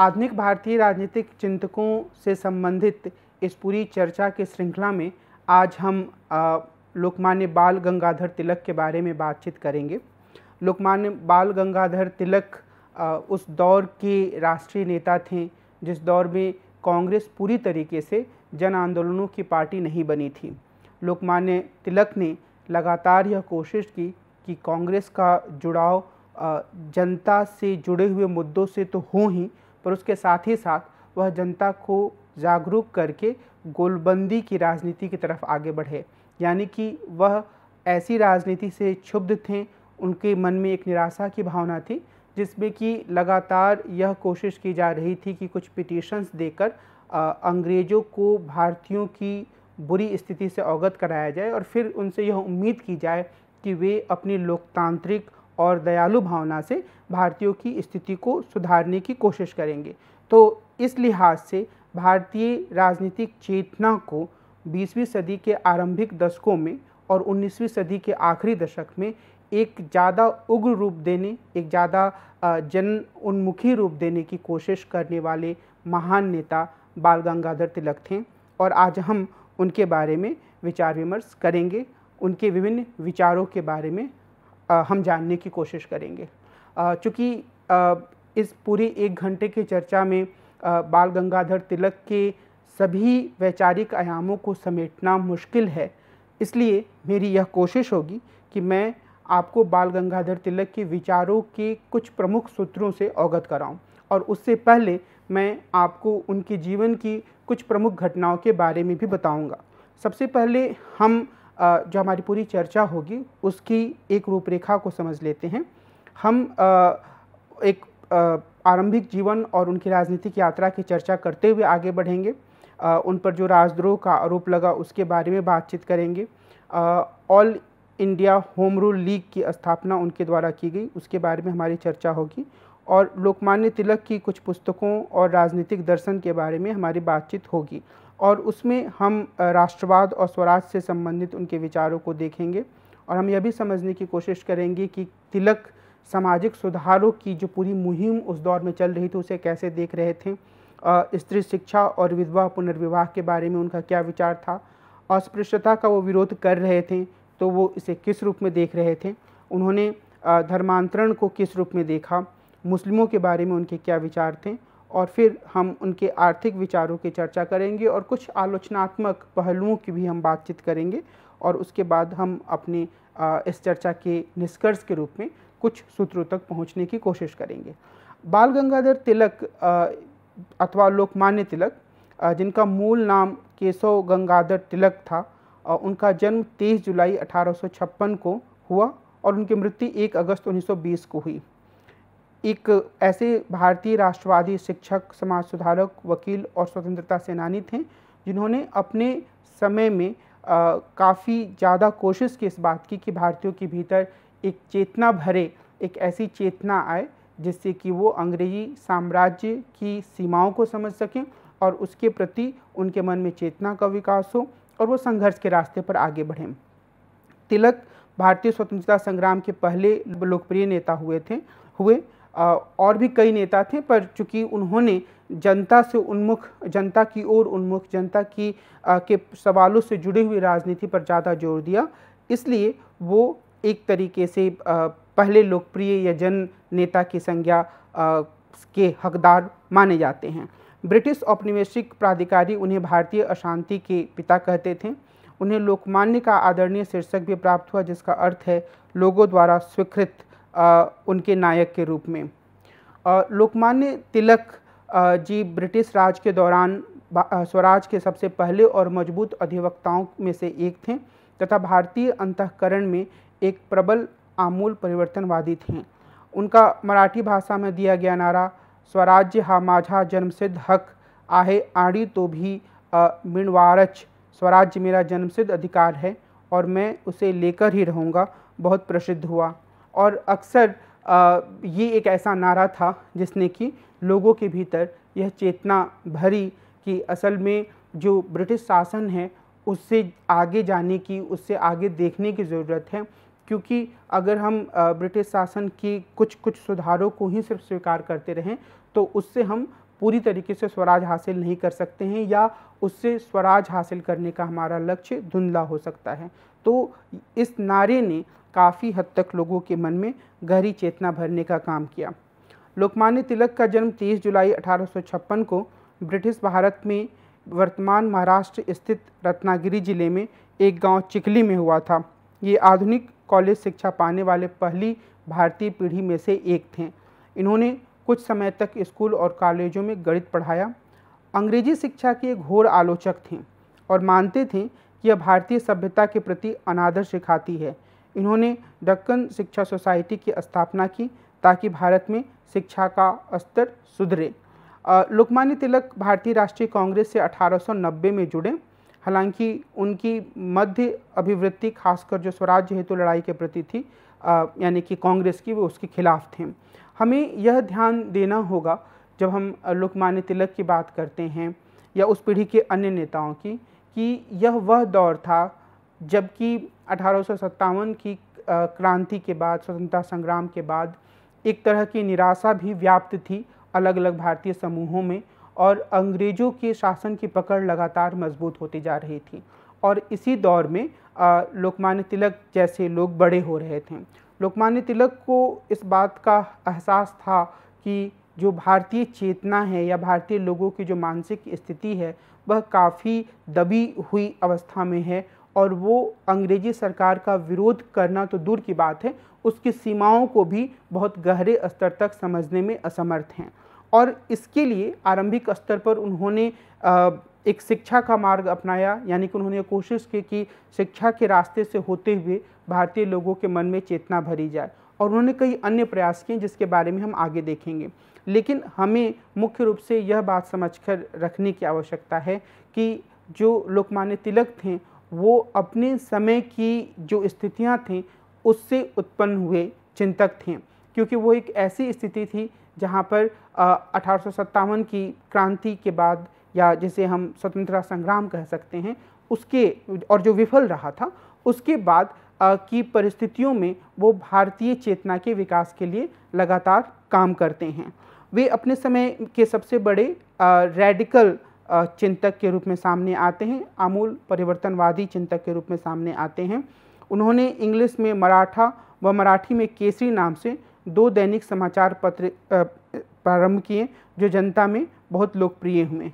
आधुनिक भारतीय राजनीतिक चिंतकों से संबंधित इस पूरी चर्चा के श्रृंखला में आज हम लोकमान्य बाल गंगाधर तिलक के बारे में बातचीत करेंगे लोकमान्य बाल गंगाधर तिलक आ, उस दौर के राष्ट्रीय नेता थे जिस दौर में कांग्रेस पूरी तरीके से जन आंदोलनों की पार्टी नहीं बनी थी लोकमान्य तिलक ने लगातार यह कोशिश की कि कांग्रेस का जुड़ाव जनता से जुड़े हुए मुद्दों से तो हो ही पर उसके साथ ही साथ वह जनता को जागरूक करके गोलबंदी की राजनीति की तरफ आगे बढ़े यानी कि वह ऐसी राजनीति से क्षुब्ध थे उनके मन में एक निराशा की भावना थी जिसमें कि लगातार यह कोशिश की जा रही थी कि कुछ पिटिशन्स देकर अंग्रेज़ों को भारतीयों की बुरी स्थिति से अवगत कराया जाए और फिर उनसे यह उम्मीद की जाए कि वे अपनी लोकतांत्रिक और दयालु भावना से भारतीयों की स्थिति को सुधारने की कोशिश करेंगे तो इस लिहाज से भारतीय राजनीतिक चेतना को 20वीं सदी के आरंभिक दशकों में और 19वीं सदी के आखिरी दशक में एक ज़्यादा उग्र रूप देने एक ज़्यादा जन उन्मुखी रूप देने की कोशिश करने वाले महान नेता बाल गंगाधर तिलक थे और आज हम उनके बारे में विचार विमर्श करेंगे उनके विभिन्न विचारों के बारे में हम जानने की कोशिश करेंगे चूँकि इस पूरे एक घंटे की चर्चा में बाल गंगाधर तिलक के सभी वैचारिक आयामों को समेटना मुश्किल है इसलिए मेरी यह कोशिश होगी कि मैं आपको बाल गंगाधर तिलक के विचारों के कुछ प्रमुख सूत्रों से अवगत कराऊं और उससे पहले मैं आपको उनके जीवन की कुछ प्रमुख घटनाओं के बारे में भी बताऊंगा सबसे पहले हम जो हमारी पूरी चर्चा होगी उसकी एक रूपरेखा को समझ लेते हैं हम एक आरंभिक जीवन और उनकी राजनीतिक यात्रा की चर्चा करते हुए आगे बढ़ेंगे उन पर जो राजद्रोह का आरोप लगा उसके बारे में बातचीत करेंगे All India Home Rule League की स्थापना उनके द्वारा की गई उसके बारे में हमारी चर्चा होगी और लोकमान्य तिलक की कुछ पुस्तकों और राजनीतिक दर्शन के बारे में हमारी बातचीत होगी और उसमें हम राष्ट्रवाद और स्वराज से संबंधित उनके विचारों को देखेंगे और हम यह भी समझने की कोशिश करेंगे कि तिलक सामाजिक सुधारों की जो पूरी मुहिम उस दौर में चल रही थी उसे कैसे देख रहे थे स्त्री शिक्षा और विधवा पुनर्विवाह के बारे में उनका क्या विचार था अस्पृश्यता का वो विरोध कर रहे थे तो वो इसे किस रूप में देख रहे थे उन्होंने धर्मांतरण को किस रूप में देखा मुस्लिमों के बारे में उनके क्या विचार थे और फिर हम उनके आर्थिक विचारों की चर्चा करेंगे और कुछ आलोचनात्मक पहलुओं की भी हम बातचीत करेंगे और उसके बाद हम अपने इस चर्चा के निष्कर्ष के रूप में कुछ सूत्रों तक पहुंचने की कोशिश करेंगे बाल गंगाधर तिलक अथवा लोकमान्य तिलक जिनका मूल नाम केशव गंगाधर तिलक था उनका जन्म 23 जुलाई अठारह को हुआ और उनकी मृत्यु 1 अगस्त 1920 को हुई एक ऐसे भारतीय राष्ट्रवादी शिक्षक समाज सुधारक वकील और स्वतंत्रता सेनानी थे जिन्होंने अपने समय में काफ़ी ज़्यादा कोशिश की इस बात की कि भारतीयों के भीतर एक चेतना भरे एक ऐसी चेतना आए जिससे कि वो अंग्रेजी साम्राज्य की सीमाओं को समझ सकें और उसके प्रति उनके मन में चेतना का विकास हो और वो संघर्ष के रास्ते पर आगे बढ़ें तिलक भारतीय स्वतंत्रता संग्राम के पहले लोकप्रिय नेता हुए थे हुए और भी कई नेता थे पर चूंकि उन्होंने जनता से उन्मुख जनता की ओर उन्मुख जनता की आ, के सवालों से जुड़ी हुई राजनीति पर ज़्यादा जोर दिया इसलिए वो एक तरीके से आ, पहले लोकप्रिय या जन नेता की संज्ञा के हकदार माने जाते हैं ब्रिटिश औपनिवेशिक प्राधिकारी उन्हें भारतीय अशांति के पिता कहते थे उन्हें लोकमान्य का आदरणीय शीर्षक भी प्राप्त हुआ जिसका अर्थ है लोगों द्वारा स्वीकृत उनके नायक के रूप में लोकमान्य तिलक जी ब्रिटिश राज के दौरान स्वराज के सबसे पहले और मजबूत अधिवक्ताओं में से एक थे तथा भारतीय अंतकरण में एक प्रबल आमूल परिवर्तनवादी थे उनका मराठी भाषा में दिया गया नारा स्वराज्य हा माझा जन्मसिद्ध हक आहे आड़ी तो भी मिणवारच स्वराज्य मेरा जन्मसिद्ध अधिकार है और मैं उसे लेकर ही रहूँगा बहुत प्रसिद्ध हुआ और अक्सर ये एक ऐसा नारा था जिसने कि लोगों के भीतर यह चेतना भरी कि असल में जो ब्रिटिश शासन है उससे आगे जाने की उससे आगे देखने की ज़रूरत है क्योंकि अगर हम ब्रिटिश शासन की कुछ कुछ सुधारों को ही सिर्फ स्वीकार करते रहें तो उससे हम पूरी तरीके से स्वराज हासिल नहीं कर सकते हैं या उससे स्वराज हासिल करने का हमारा लक्ष्य धुंधला हो सकता है तो इस नारे ने काफ़ी हद तक लोगों के मन में गहरी चेतना भरने का काम किया लोकमान्य तिलक का जन्म 23 जुलाई अठारह को ब्रिटिश भारत में वर्तमान महाराष्ट्र स्थित रत्नागिरी जिले में एक गांव चिकली में हुआ था ये आधुनिक कॉलेज शिक्षा पाने वाले पहली भारतीय पीढ़ी में से एक थे इन्होंने कुछ समय तक स्कूल और कॉलेजों में गणित पढ़ाया अंग्रेजी शिक्षा के घोर आलोचक थे और मानते थे कि यह भारतीय सभ्यता के प्रति अनादर सिखाती है इन्होंने दक्कन शिक्षा सोसाइटी की स्थापना की ताकि भारत में शिक्षा का स्तर सुधरे लोकमान्य तिलक भारतीय राष्ट्रीय कांग्रेस से 1890 में जुड़े हालांकि उनकी मध्य अभिवृत्ति खासकर जो स्वराज्य हेतु तो लड़ाई के प्रति थी यानी कि कांग्रेस की वो उसके खिलाफ थे हमें यह ध्यान देना होगा जब हम लोकमान्य तिलक की बात करते हैं या उस पीढ़ी के अन्य नेताओं की कि यह वह दौर था जबकि अठारह की क्रांति के बाद स्वतंत्रता संग्राम के बाद एक तरह की निराशा भी व्याप्त थी अलग अलग भारतीय समूहों में और अंग्रेज़ों के शासन की पकड़ लगातार मजबूत होती जा रही थी और इसी दौर में लोकमान्य तिलक जैसे लोग बड़े हो रहे थे लोकमान्य तिलक को इस बात का एहसास था कि जो भारतीय चेतना है या भारतीय लोगों की जो मानसिक स्थिति है वह काफ़ी दबी हुई अवस्था में है और वो अंग्रेजी सरकार का विरोध करना तो दूर की बात है उसकी सीमाओं को भी बहुत गहरे स्तर तक समझने में असमर्थ हैं और इसके लिए आरंभिक स्तर पर उन्होंने एक शिक्षा का मार्ग अपनाया यानी कि उन्होंने कोशिश की कि शिक्षा के रास्ते से होते हुए भारतीय लोगों के मन में चेतना भरी जाए और उन्होंने कई अन्य प्रयास किए जिसके बारे में हम आगे देखेंगे लेकिन हमें मुख्य रूप से यह बात समझकर रखने की आवश्यकता है कि जो लोकमान्य तिलक थे वो अपने समय की जो स्थितियां थीं उससे उत्पन्न हुए चिंतक थे क्योंकि वो एक ऐसी स्थिति थी जहाँ पर अठारह की क्रांति के बाद या जिसे हम स्वतंत्रता संग्राम कह सकते हैं उसके और जो विफल रहा था उसके बाद आ, की परिस्थितियों में वो भारतीय चेतना के विकास के लिए लगातार काम करते हैं वे अपने समय के सबसे बड़े रेडिकल चिंतक के रूप में सामने आते हैं आमूल परिवर्तनवादी चिंतक के रूप में सामने आते हैं उन्होंने इंग्लिश में मराठा व मराठी में केसरी नाम से दो दैनिक समाचार पत्र प्रारंभ किए जो जनता में बहुत लोकप्रिय हुए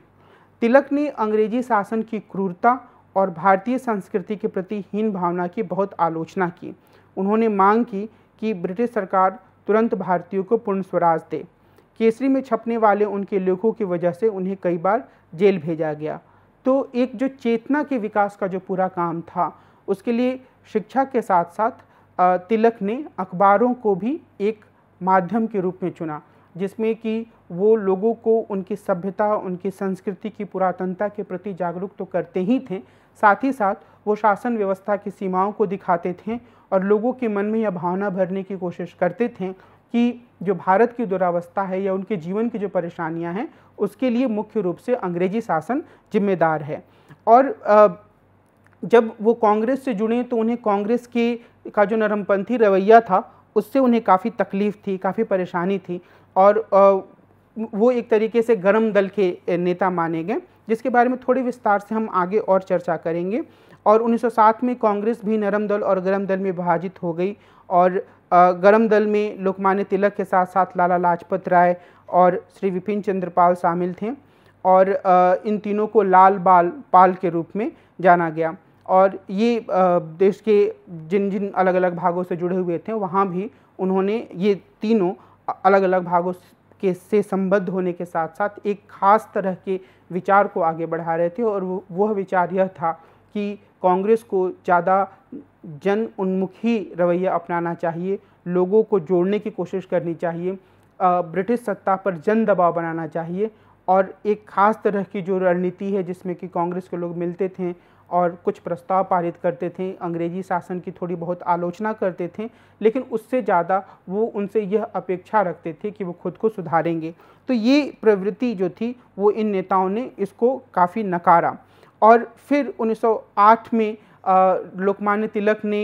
तिलक ने अंग्रेजी शासन की क्रूरता और भारतीय संस्कृति के प्रति हीन भावना की बहुत आलोचना की उन्होंने मांग की कि ब्रिटिश सरकार तुरंत भारतीयों को पूर्ण स्वराज दे केसरी में छपने वाले उनके लेखों की वजह से उन्हें कई बार जेल भेजा गया तो एक जो चेतना के विकास का जो पूरा काम था उसके लिए शिक्षा के साथ साथ तिलक ने अखबारों को भी एक माध्यम के रूप में चुना जिसमें कि वो लोगों को उनकी सभ्यता उनकी संस्कृति की पुरातनता के प्रति जागरूक तो करते ही थे साथ ही साथ वो शासन व्यवस्था की सीमाओं को दिखाते थे और लोगों के मन में यह भावना भरने की कोशिश करते थे कि जो भारत की दुरावस्था है या उनके जीवन की जो परेशानियां हैं उसके लिए मुख्य रूप से अंग्रेजी शासन जिम्मेदार है और जब वो कांग्रेस से जुड़े तो उन्हें कांग्रेस के का जो नरमपंथी रवैया था उससे उन्हें काफ़ी तकलीफ़ थी काफ़ी परेशानी थी और वो एक तरीके से गर्म दल के नेता माने गए जिसके बारे में थोड़े विस्तार से हम आगे और चर्चा करेंगे और 1907 में कांग्रेस भी नरम दल और गर्म दल में विभाजित हो गई और गरम दल में लोकमान्य तिलक के साथ साथ लाला लाजपत राय और श्री विपिन चंद्रपाल शामिल थे और इन तीनों को लाल बाल पाल के रूप में जाना गया और ये देश के जिन जिन अलग अलग भागों से जुड़े हुए थे वहाँ भी उन्होंने ये तीनों अलग अलग भागों के से संबद्ध होने के साथ साथ एक खास तरह के विचार को आगे बढ़ा रहे थे और वह विचार यह था कि कांग्रेस को ज़्यादा जन उन्मुखी रवैया अपनाना चाहिए लोगों को जोड़ने की कोशिश करनी चाहिए ब्रिटिश सत्ता पर जन दबाव बनाना चाहिए और एक ख़ास तरह की जो रणनीति है जिसमें कि कांग्रेस के लोग मिलते थे और कुछ प्रस्ताव पारित करते थे अंग्रेजी शासन की थोड़ी बहुत आलोचना करते थे लेकिन उससे ज़्यादा वो उनसे यह अपेक्षा रखते थे कि वो खुद को सुधारेंगे तो ये प्रवृत्ति जो थी वो इन नेताओं ने इसको काफ़ी नकारा और फिर 1908 में लोकमान्य तिलक ने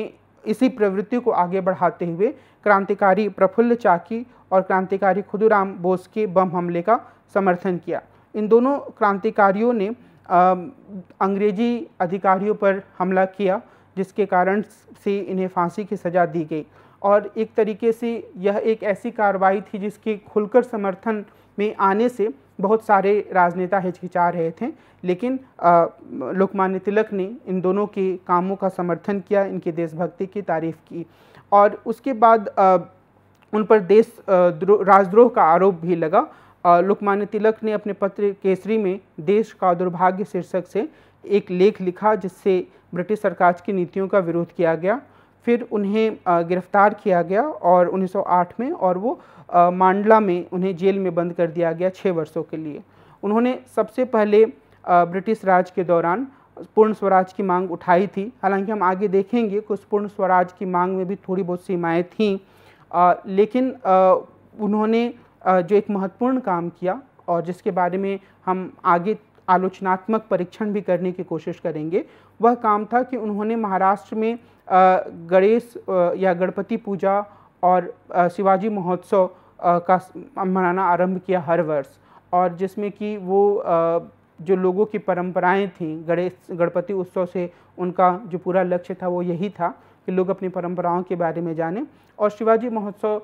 इसी प्रवृत्ति को आगे बढ़ाते हुए क्रांतिकारी प्रफुल्ल चाकी और क्रांतिकारी खुदुराम बोस के बम हमले का समर्थन किया इन दोनों क्रांतिकारियों ने अंग्रेजी अधिकारियों पर हमला किया जिसके कारण से इन्हें फांसी की सज़ा दी गई और एक तरीके से यह एक ऐसी कार्रवाई थी जिसके खुलकर समर्थन में आने से बहुत सारे राजनेता हिचकिचा रहे थे लेकिन लोकमान्य तिलक ने इन दोनों के कामों का समर्थन किया इनकी देशभक्ति की तारीफ की और उसके बाद आ, उन पर देश राजद्रोह का आरोप भी लगा लोकमान्य तिलक ने अपने पत्र केसरी में देश का दुर्भाग्य शीर्षक से एक लेख लिखा जिससे ब्रिटिश सरकार की नीतियों का विरोध किया गया फिर उन्हें गिरफ्तार किया गया और 1908 में और वो मांडला में उन्हें जेल में बंद कर दिया गया छः वर्षों के लिए उन्होंने सबसे पहले ब्रिटिश राज के दौरान पूर्ण स्वराज की मांग उठाई थी हालांकि हम आगे देखेंगे कि उस पूर्ण स्वराज की मांग में भी थोड़ी बहुत सीमाएँ थीं लेकिन उन्होंने जो एक महत्वपूर्ण काम किया और जिसके बारे में हम आगे आलोचनात्मक परीक्षण भी करने की कोशिश करेंगे वह काम था कि उन्होंने महाराष्ट्र में गणेश या गणपति पूजा और शिवाजी महोत्सव का मनाना आरंभ किया हर वर्ष और जिसमें कि वो जो लोगों की परंपराएं थीं गणेश गणपति उत्सव से उनका जो पूरा लक्ष्य था वो यही था कि लोग अपनी परंपराओं के बारे में जानें और शिवाजी महोत्सव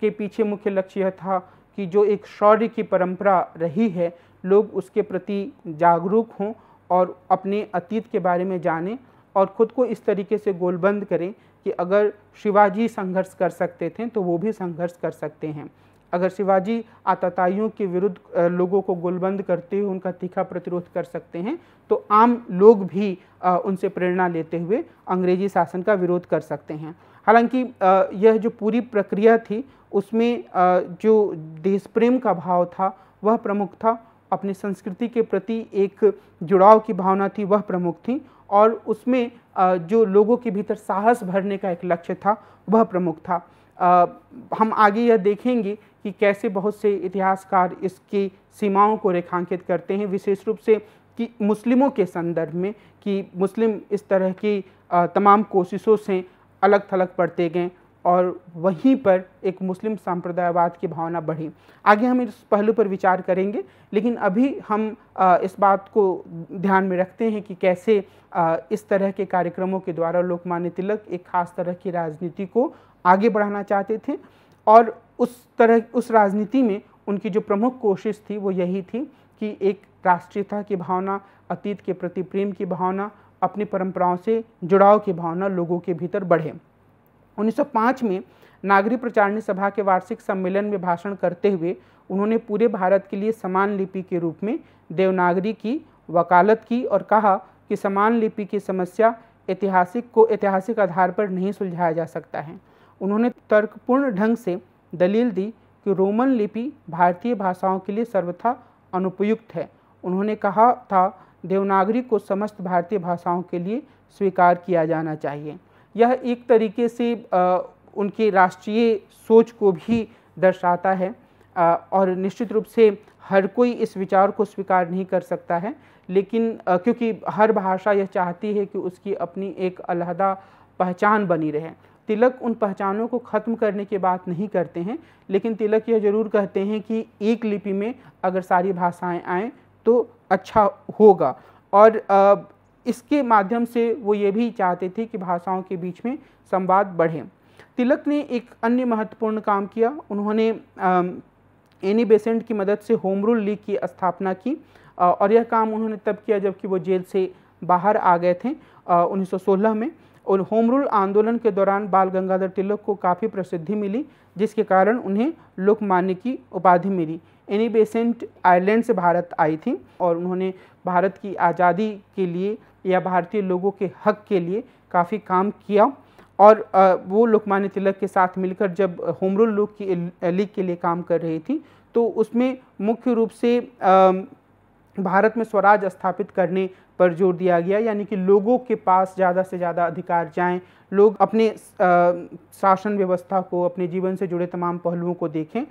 के पीछे मुख्य लक्ष्य यह था कि जो एक शौर्य की परंपरा रही है लोग उसके प्रति जागरूक हों और अपने अतीत के बारे में जानें और ख़ुद को इस तरीके से गोलबंद करें कि अगर शिवाजी संघर्ष कर सकते थे तो वो भी संघर्ष कर सकते हैं अगर शिवाजी आतताइयों के विरुद्ध लोगों को गोलबंद करते हुए उनका तीखा प्रतिरोध कर सकते हैं तो आम लोग भी उनसे प्रेरणा लेते हुए अंग्रेजी शासन का विरोध कर सकते हैं हालांकि यह जो पूरी प्रक्रिया थी उसमें जो देश प्रेम का भाव था वह प्रमुख था अपनी संस्कृति के प्रति एक जुड़ाव की भावना थी वह प्रमुख थी और उसमें जो लोगों के भीतर साहस भरने का एक लक्ष्य था वह प्रमुख था हम आगे यह देखेंगे कि कैसे बहुत से इतिहासकार इसकी सीमाओं को रेखांकित करते हैं विशेष रूप से कि मुस्लिमों के संदर्भ में कि मुस्लिम इस तरह की तमाम कोशिशों से अलग थलग पड़ते गए और वहीं पर एक मुस्लिम सांप्रदायवाद की भावना बढ़ी आगे हम इस पहलू पर विचार करेंगे लेकिन अभी हम इस बात को ध्यान में रखते हैं कि कैसे इस तरह के कार्यक्रमों के द्वारा लोकमान्य तिलक एक खास तरह की राजनीति को आगे बढ़ाना चाहते थे और उस तरह उस राजनीति में उनकी जो प्रमुख कोशिश थी वो यही थी कि एक राष्ट्रीयता की भावना अतीत के प्रति प्रेम की भावना अपनी परंपराओं से जुड़ाव की भावना लोगों के भीतर बढ़े 1905 में नागरी प्रचारणी सभा के वार्षिक सम्मेलन में भाषण करते हुए उन्होंने पूरे भारत के लिए समान लिपि के रूप में देवनागरी की वकालत की और कहा कि समान लिपि की समस्या ऐतिहासिक को ऐतिहासिक आधार पर नहीं सुलझाया जा सकता है उन्होंने तर्कपूर्ण ढंग से दलील दी कि रोमन लिपि भारतीय भाषाओं के लिए सर्वथा अनुपयुक्त है उन्होंने कहा था देवनागरी को समस्त भारतीय भाषाओं के लिए स्वीकार किया जाना चाहिए यह एक तरीके से उनके राष्ट्रीय सोच को भी दर्शाता है और निश्चित रूप से हर कोई इस विचार को स्वीकार नहीं कर सकता है लेकिन क्योंकि हर भाषा यह चाहती है कि उसकी अपनी एक अलहदा पहचान बनी रहे तिलक उन पहचानों को ख़त्म करने की बात नहीं करते हैं लेकिन तिलक यह जरूर कहते हैं कि एक लिपि में अगर सारी भाषाएं आएँ तो अच्छा होगा और इसके माध्यम से वो ये भी चाहते थे कि भाषाओं के बीच में संवाद बढ़े तिलक ने एक अन्य महत्वपूर्ण काम किया उन्होंने एनी बेसेंट की मदद से होम रूल लीग की स्थापना की और यह काम उन्होंने तब किया जबकि वो जेल से बाहर आ गए थे 1916 में और होम रूल आंदोलन के दौरान बाल गंगाधर तिलक को काफ़ी प्रसिद्धि मिली जिसके कारण उन्हें लोकमान्य की उपाधि मिली एनी बेसेंट आयरलैंड से भारत आई थी और उन्होंने भारत की आज़ादी के लिए या भारतीय लोगों के हक के लिए काफ़ी काम किया और वो लोकमान्य तिलक के साथ मिलकर जब होमरुल लोक की लीग के लिए काम कर रही थी तो उसमें मुख्य रूप से भारत में स्वराज स्थापित करने पर जोर दिया गया यानी कि लोगों के पास ज़्यादा से ज़्यादा अधिकार जाएं लोग अपने शासन व्यवस्था को अपने जीवन से जुड़े तमाम पहलुओं को देखें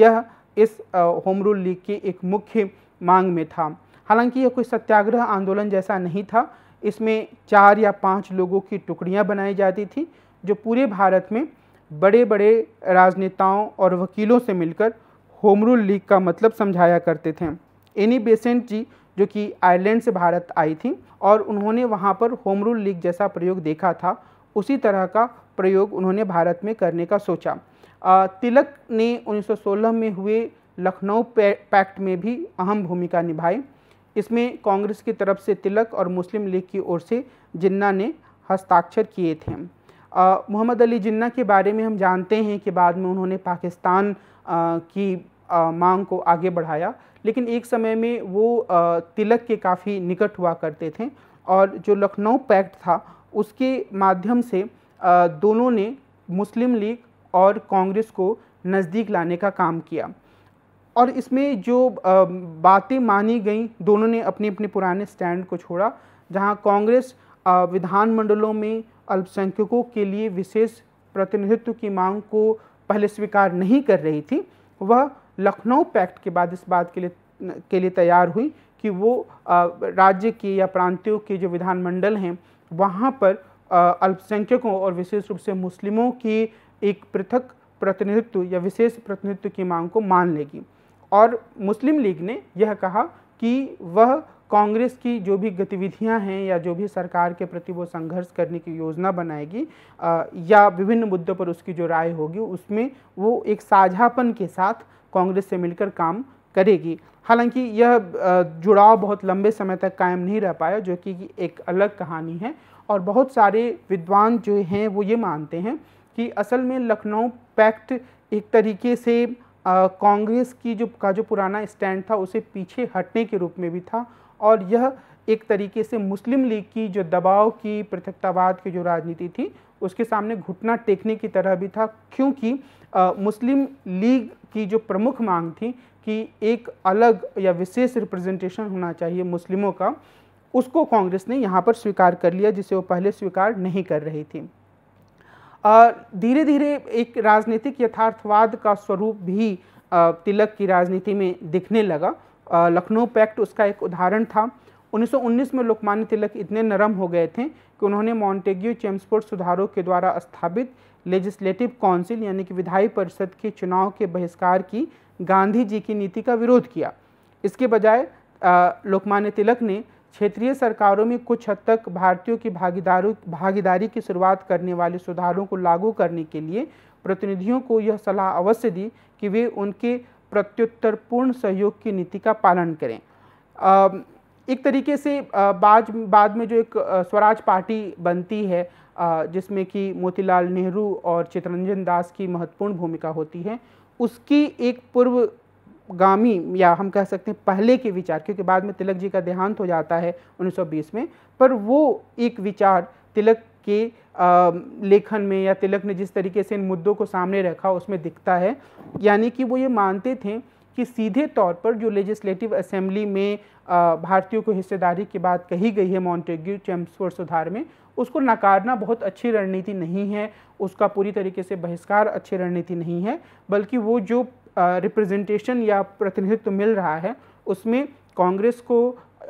यह इस होम रूल लीग की एक मुख्य मांग में था हालांकि यह कोई सत्याग्रह आंदोलन जैसा नहीं था इसमें चार या पाँच लोगों की टुकड़ियाँ बनाई जाती थी जो पूरे भारत में बड़े बड़े राजनेताओं और वकीलों से मिलकर होम रूल लीग का मतलब समझाया करते थे एनी बेसेंट जी जो कि आयरलैंड से भारत आई थी और उन्होंने वहाँ पर होम रूल लीग जैसा प्रयोग देखा था उसी तरह का प्रयोग उन्होंने भारत में करने का सोचा तिलक ने 1916 में हुए लखनऊ पैक्ट में भी अहम भूमिका निभाई इसमें कांग्रेस की तरफ से तिलक और मुस्लिम लीग की ओर से जिन्ना ने हस्ताक्षर किए थे मोहम्मद अली जिन्ना के बारे में हम जानते हैं कि बाद में उन्होंने पाकिस्तान आ, की आ, मांग को आगे बढ़ाया लेकिन एक समय में वो आ, तिलक के काफ़ी निकट हुआ करते थे और जो लखनऊ पैक्ट था उसके माध्यम से दोनों ने मुस्लिम लीग और कांग्रेस को नज़दीक लाने का काम किया और इसमें जो बातें मानी गई दोनों ने अपने अपने पुराने स्टैंड को छोड़ा जहां कांग्रेस विधानमंडलों में अल्पसंख्यकों के लिए विशेष प्रतिनिधित्व की मांग को पहले स्वीकार नहीं कर रही थी वह लखनऊ पैक्ट के बाद इस बात के लिए के लिए तैयार हुई कि वो राज्य के या प्रांतियों के जो विधानमंडल हैं वहाँ पर अल्पसंख्यकों और विशेष रूप से मुस्लिमों की एक पृथक प्रतिनिधित्व या विशेष प्रतिनिधित्व की मांग को मान लेगी और मुस्लिम लीग ने यह कहा कि वह कांग्रेस की जो भी गतिविधियां हैं या जो भी सरकार के प्रति वो संघर्ष करने की योजना बनाएगी आ, या विभिन्न मुद्दों पर उसकी जो राय होगी उसमें वो एक साझापन के साथ कांग्रेस से मिलकर काम करेगी हालांकि यह जुड़ाव बहुत लंबे समय तक कायम नहीं रह पाया जो कि एक अलग कहानी है और बहुत सारे विद्वान जो हैं वो ये मानते हैं कि असल में लखनऊ पैक्ट एक तरीके से कांग्रेस की जो का जो पुराना स्टैंड था उसे पीछे हटने के रूप में भी था और यह एक तरीके से मुस्लिम लीग की जो दबाव की पृथकतावाद की जो राजनीति थी उसके सामने घुटना टेकने की तरह भी था क्योंकि आ, मुस्लिम लीग की जो प्रमुख मांग थी कि एक अलग या विशेष रिप्रेजेंटेशन होना चाहिए मुस्लिमों का उसको कांग्रेस ने यहाँ पर स्वीकार कर लिया जिसे वो पहले स्वीकार नहीं कर रही थी धीरे धीरे एक राजनीतिक यथार्थवाद का स्वरूप भी तिलक की राजनीति में दिखने लगा लखनऊ पैक्ट उसका एक उदाहरण था 1919 में लोकमान्य तिलक इतने नरम हो गए थे कि उन्होंने मॉन्टेग्यू चेम्सपोर्ट सुधारों के द्वारा स्थापित लेजिस्लेटिव काउंसिल यानी कि विधायी परिषद के चुनाव के बहिष्कार की गांधी जी की नीति का विरोध किया इसके बजाय लोकमान्य तिलक ने क्षेत्रीय सरकारों में कुछ हद तक भारतीयों की भागीदारों भागीदारी की शुरुआत करने वाले सुधारों को लागू करने के लिए प्रतिनिधियों को यह सलाह अवश्य दी कि वे उनके प्रत्युत्तरपूर्ण सहयोग की नीति का पालन करें एक तरीके से बाद बाद में जो एक स्वराज पार्टी बनती है जिसमें कि मोतीलाल नेहरू और चितरंजन दास की महत्वपूर्ण भूमिका होती है उसकी एक पूर्व गामी या हम कह सकते हैं पहले के विचार क्योंकि बाद में तिलक जी का देहांत हो जाता है 1920 में पर वो एक विचार तिलक के आ, लेखन में या तिलक ने जिस तरीके से इन मुद्दों को सामने रखा उसमें दिखता है यानी कि वो ये मानते थे कि सीधे तौर पर जो लेजिस्लेटिव असेंबली में भारतीयों को हिस्सेदारी की बात कही गई है मॉन्टेग्यू चैम्सफोर्ड सुधार में उसको नकारना बहुत अच्छी रणनीति नहीं है उसका पूरी तरीके से बहिष्कार अच्छी रणनीति नहीं है बल्कि वो जो रिप्रेजेंटेशन या प्रतिनिधित्व मिल रहा है उसमें कांग्रेस को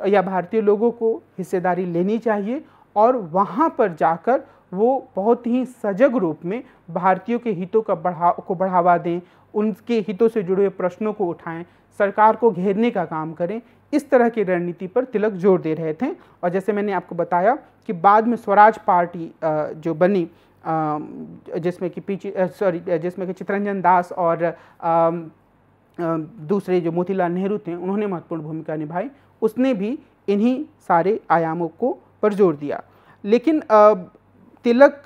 या भारतीय लोगों को हिस्सेदारी लेनी चाहिए और वहाँ पर जाकर वो बहुत ही सजग रूप में भारतीयों के हितों का बढ़ा को बढ़ावा दें उनके हितों से जुड़े हुए प्रश्नों को उठाएं सरकार को घेरने का काम करें इस तरह की रणनीति पर तिलक जोर दे रहे थे और जैसे मैंने आपको बताया कि बाद में स्वराज पार्टी जो बनी जिसमें कि पीछे सॉरी जिसमें कि चित्रंजन दास और दूसरे जो मोतीलाल नेहरू थे उन्होंने महत्वपूर्ण भूमिका निभाई उसने भी इन्हीं सारे आयामों को पर जोर दिया लेकिन तिलक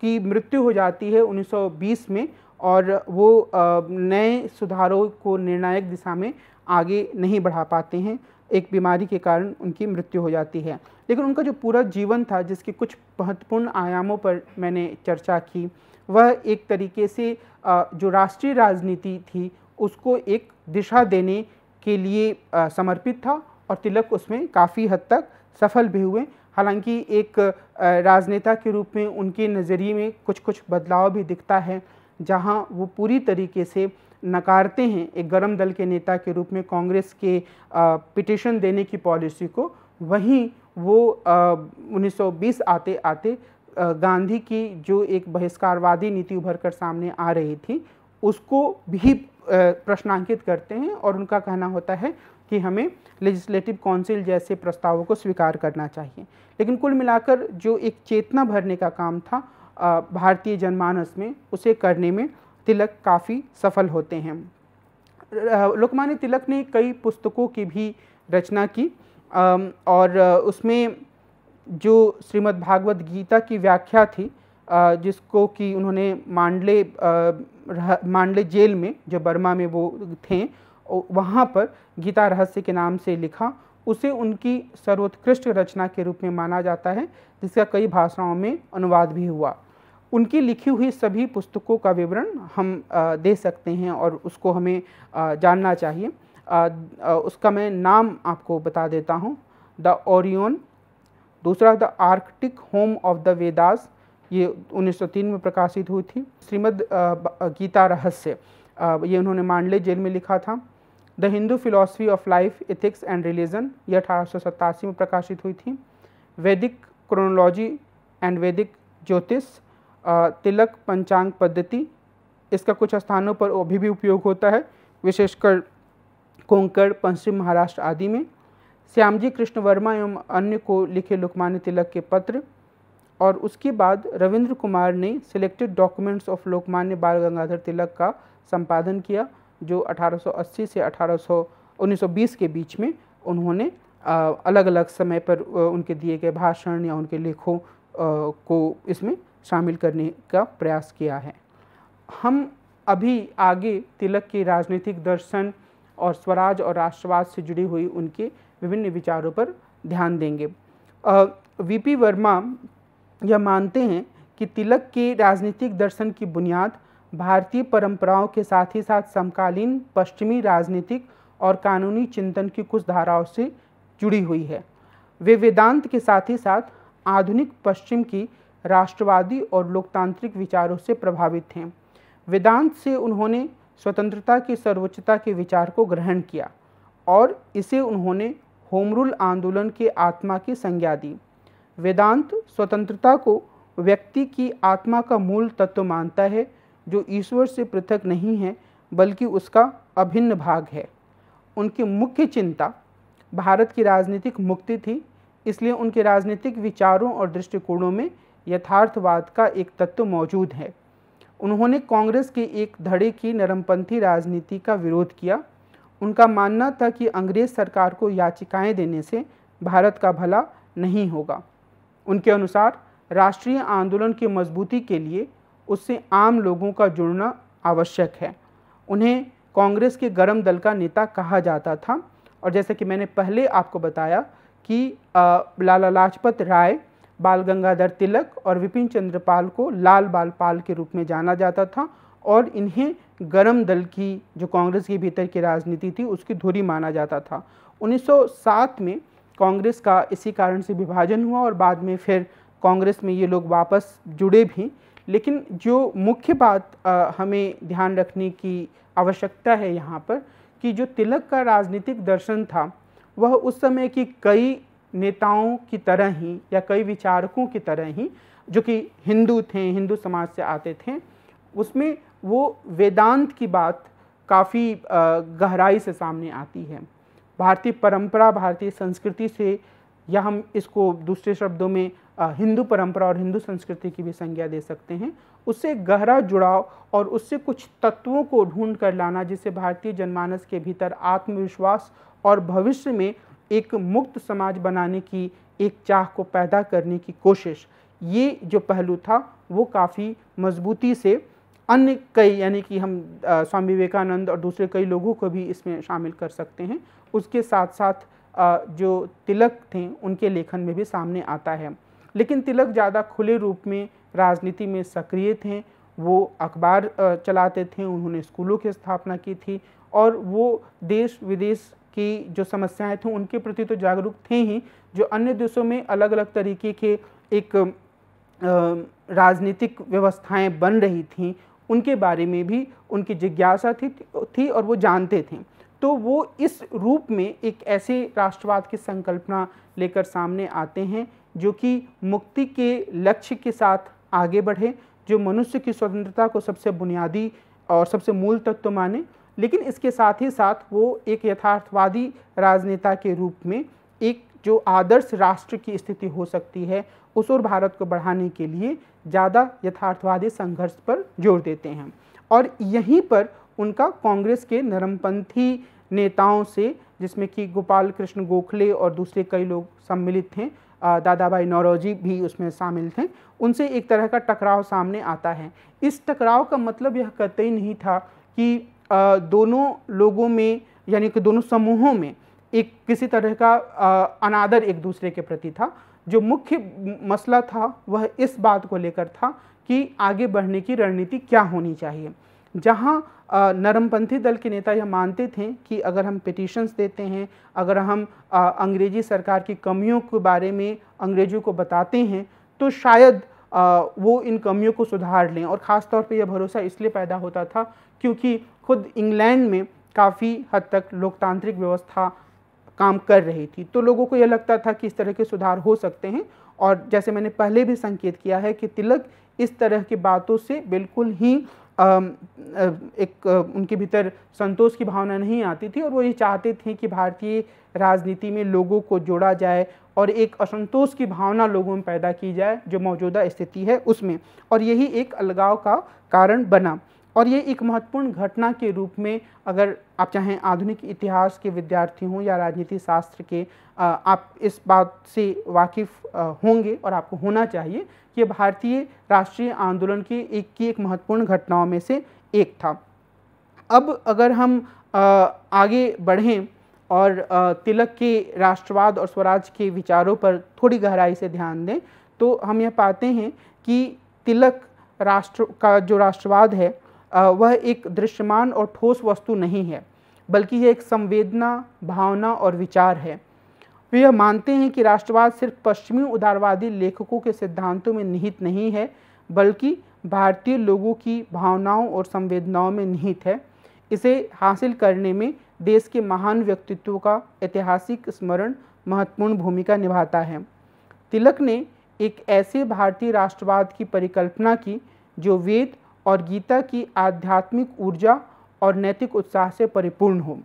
की मृत्यु हो जाती है 1920 में और वो नए सुधारों को निर्णायक दिशा में आगे नहीं बढ़ा पाते हैं एक बीमारी के कारण उनकी मृत्यु हो जाती है लेकिन उनका जो पूरा जीवन था जिसके कुछ महत्वपूर्ण आयामों पर मैंने चर्चा की वह एक तरीके से जो राष्ट्रीय राजनीति थी उसको एक दिशा देने के लिए समर्पित था और तिलक उसमें काफ़ी हद तक सफल भी हुए हालांकि एक राजनेता के रूप में उनके नज़रिए में कुछ कुछ बदलाव भी दिखता है जहां वो पूरी तरीके से नकारते हैं एक गर्म दल के नेता के रूप में कांग्रेस के पिटिशन देने की पॉलिसी को वहीं वो उन्नीस आते आते गांधी की जो एक बहिष्कारवादी नीति उभर कर सामने आ रही थी उसको भी प्रश्नांकित करते हैं और उनका कहना होता है कि हमें लेजिस्लेटिव काउंसिल जैसे प्रस्तावों को स्वीकार करना चाहिए लेकिन कुल मिलाकर जो एक चेतना भरने का काम था भारतीय जनमानस में उसे करने में तिलक काफ़ी सफल होते हैं लोकमान्य तिलक ने कई पुस्तकों की भी रचना की और उसमें जो श्रीमद् भागवत गीता की व्याख्या थी जिसको कि उन्होंने मांडले मांडले जेल में जो बर्मा में वो थे वहाँ पर गीता रहस्य के नाम से लिखा उसे उनकी सर्वोत्कृष्ट रचना के रूप में माना जाता है जिसका कई भाषाओं में अनुवाद भी हुआ उनकी लिखी हुई सभी पुस्तकों का विवरण हम दे सकते हैं और उसको हमें जानना चाहिए उसका मैं नाम आपको बता देता हूँ द ओरियन दूसरा the Arctic home of the Vedas ये 1903 में प्रकाशित हुई थी श्रीमद गीता रहस्य ये उन्होंने मांडले जेल में लिखा था the Hindu philosophy of life ethics and religion ये अठारह में प्रकाशित हुई थी वैदिक क्रोनोलॉजी एंड वैदिक ज्योतिष तिलक पंचांग पद्धति इसका कुछ स्थानों पर अभी भी उपयोग होता है विशेषकर कोंकण पश्चिम महाराष्ट्र आदि में श्यामजी कृष्ण वर्मा एवं अन्य को लिखे लोकमान्य तिलक के पत्र और उसके बाद रविंद्र कुमार ने सिलेक्टेड डॉक्यूमेंट्स ऑफ लोकमान्य बाल गंगाधर तिलक का संपादन किया जो 1880 से 1800 1920 के बीच में उन्होंने अलग अलग समय पर उनके दिए गए भाषण या उनके लेखों को इसमें शामिल करने का प्रयास किया है हम अभी आगे तिलक के राजनीतिक दर्शन और स्वराज और राष्ट्रवाद से जुड़ी हुई उनके विभिन्न विचारों पर ध्यान देंगे वीपी वर्मा यह मानते हैं कि तिलक के राजनीतिक दर्शन की बुनियाद भारतीय परंपराओं के साथ ही साथ समकालीन पश्चिमी राजनीतिक और कानूनी चिंतन की कुछ धाराओं से जुड़ी हुई है वे वेदांत के साथ ही साथ आधुनिक पश्चिम की राष्ट्रवादी और लोकतांत्रिक विचारों से प्रभावित हैं वेदांत से उन्होंने स्वतंत्रता की सर्वोच्चता के विचार को ग्रहण किया और इसे उन्होंने होमरूल आंदोलन के आत्मा की संज्ञा दी वेदांत स्वतंत्रता को व्यक्ति की आत्मा का मूल तत्व मानता है जो ईश्वर से पृथक नहीं है बल्कि उसका अभिन्न भाग है उनकी मुख्य चिंता भारत की राजनीतिक मुक्ति थी इसलिए उनके राजनीतिक विचारों और दृष्टिकोणों में यथार्थवाद का एक तत्व मौजूद है उन्होंने कांग्रेस के एक धड़े की नरमपंथी राजनीति का विरोध किया उनका मानना था कि अंग्रेज सरकार को याचिकाएं देने से भारत का भला नहीं होगा उनके अनुसार राष्ट्रीय आंदोलन की मजबूती के लिए उससे आम लोगों का जुड़ना आवश्यक है उन्हें कांग्रेस के गर्म दल का नेता कहा जाता था और जैसा कि मैंने पहले आपको बताया कि लाला लाजपत राय बाल गंगाधर तिलक और विपिन चंद्र पाल को लाल बाल पाल के रूप में जाना जाता था और इन्हें गरम दल की जो कांग्रेस के भीतर की राजनीति थी उसकी धुरी माना जाता था 1907 में कांग्रेस का इसी कारण से विभाजन हुआ और बाद में फिर कांग्रेस में ये लोग वापस जुड़े भी लेकिन जो मुख्य बात आ, हमें ध्यान रखने की आवश्यकता है यहाँ पर कि जो तिलक का राजनीतिक दर्शन था वह उस समय की कई नेताओं की तरह ही या कई विचारकों की तरह ही जो कि हिंदू थे हिंदू समाज से आते थे उसमें वो वेदांत की बात काफ़ी गहराई से सामने आती है भारतीय परंपरा भारतीय संस्कृति से या हम इसको दूसरे शब्दों में हिंदू परंपरा और हिंदू संस्कृति की भी संज्ञा दे सकते हैं उससे गहरा जुड़ाव और उससे कुछ तत्वों को ढूंढ कर लाना जिससे भारतीय जनमानस के भीतर आत्मविश्वास और भविष्य में एक मुक्त समाज बनाने की एक चाह को पैदा करने की कोशिश ये जो पहलू था वो काफ़ी मजबूती से अन्य कई यानी कि हम स्वामी विवेकानंद और दूसरे कई लोगों को भी इसमें शामिल कर सकते हैं उसके साथ साथ आ, जो तिलक थे उनके लेखन में भी सामने आता है लेकिन तिलक ज़्यादा खुले रूप में राजनीति में सक्रिय थे वो अखबार चलाते थे उन्होंने स्कूलों की स्थापना की थी और वो देश विदेश की जो समस्याएं थी उनके प्रति तो जागरूक थे ही जो अन्य देशों में अलग अलग तरीके के एक राजनीतिक व्यवस्थाएं बन रही थीं उनके बारे में भी उनकी जिज्ञासा थी थी और वो जानते थे तो वो इस रूप में एक ऐसे राष्ट्रवाद की संकल्पना लेकर सामने आते हैं जो कि मुक्ति के लक्ष्य के साथ आगे बढ़े जो मनुष्य की स्वतंत्रता को सबसे बुनियादी और सबसे मूल तत्व माने लेकिन इसके साथ ही साथ वो एक यथार्थवादी राजनेता के रूप में एक जो आदर्श राष्ट्र की स्थिति हो सकती है उस और भारत को बढ़ाने के लिए ज़्यादा यथार्थवादी संघर्ष पर जोर देते हैं और यहीं पर उनका कांग्रेस के नरमपंथी नेताओं से जिसमें कि गोपाल कृष्ण गोखले और दूसरे कई लोग सम्मिलित थे दादा भाई नौरोजी भी उसमें शामिल थे उनसे एक तरह का टकराव सामने आता है इस टकराव का मतलब यह कतई नहीं था कि दोनों लोगों में यानी कि दोनों समूहों में एक किसी तरह का अनादर एक दूसरे के प्रति था जो मुख्य मसला था वह इस बात को लेकर था कि आगे बढ़ने की रणनीति क्या होनी चाहिए जहां नरमपंथी दल के नेता यह मानते थे कि अगर हम पिटिशन्स देते हैं अगर हम अंग्रेजी सरकार की कमियों के बारे में अंग्रेजों को बताते हैं तो शायद वो इन कमियों को सुधार लें और ख़ास तौर पे यह भरोसा इसलिए पैदा होता था क्योंकि खुद इंग्लैंड में काफ़ी हद तक लोकतांत्रिक व्यवस्था काम कर रही थी तो लोगों को यह लगता था कि इस तरह के सुधार हो सकते हैं और जैसे मैंने पहले भी संकेत किया है कि तिलक इस तरह की बातों से बिल्कुल ही एक उनके भीतर संतोष की भावना नहीं आती थी और वो ये चाहते थे कि भारतीय राजनीति में लोगों को जोड़ा जाए और एक असंतोष की भावना लोगों में पैदा की जाए जो मौजूदा स्थिति है उसमें और यही एक अलगाव का कारण बना और ये एक महत्वपूर्ण घटना के रूप में अगर आप चाहें आधुनिक इतिहास के विद्यार्थी हों या राजनीति शास्त्र के आप इस बात से वाकिफ़ होंगे और आपको होना चाहिए कि भारतीय राष्ट्रीय आंदोलन के एक की एक महत्वपूर्ण घटनाओं में से एक था अब अगर हम आगे बढ़ें और तिलक के राष्ट्रवाद और स्वराज के विचारों पर थोड़ी गहराई से ध्यान दें तो हम यह पाते हैं कि तिलक राष्ट्र का जो राष्ट्रवाद है वह एक दृश्यमान और ठोस वस्तु नहीं है बल्कि यह एक संवेदना भावना और विचार है वे तो यह मानते हैं कि राष्ट्रवाद सिर्फ पश्चिमी उदारवादी लेखकों के सिद्धांतों में निहित नहीं है बल्कि भारतीय लोगों की भावनाओं और संवेदनाओं में निहित है इसे हासिल करने में देश के महान व्यक्तित्व का ऐतिहासिक स्मरण महत्वपूर्ण भूमिका निभाता है तिलक ने एक ऐसे भारतीय राष्ट्रवाद की परिकल्पना की जो वेद और गीता की आध्यात्मिक ऊर्जा और नैतिक उत्साह से परिपूर्ण हो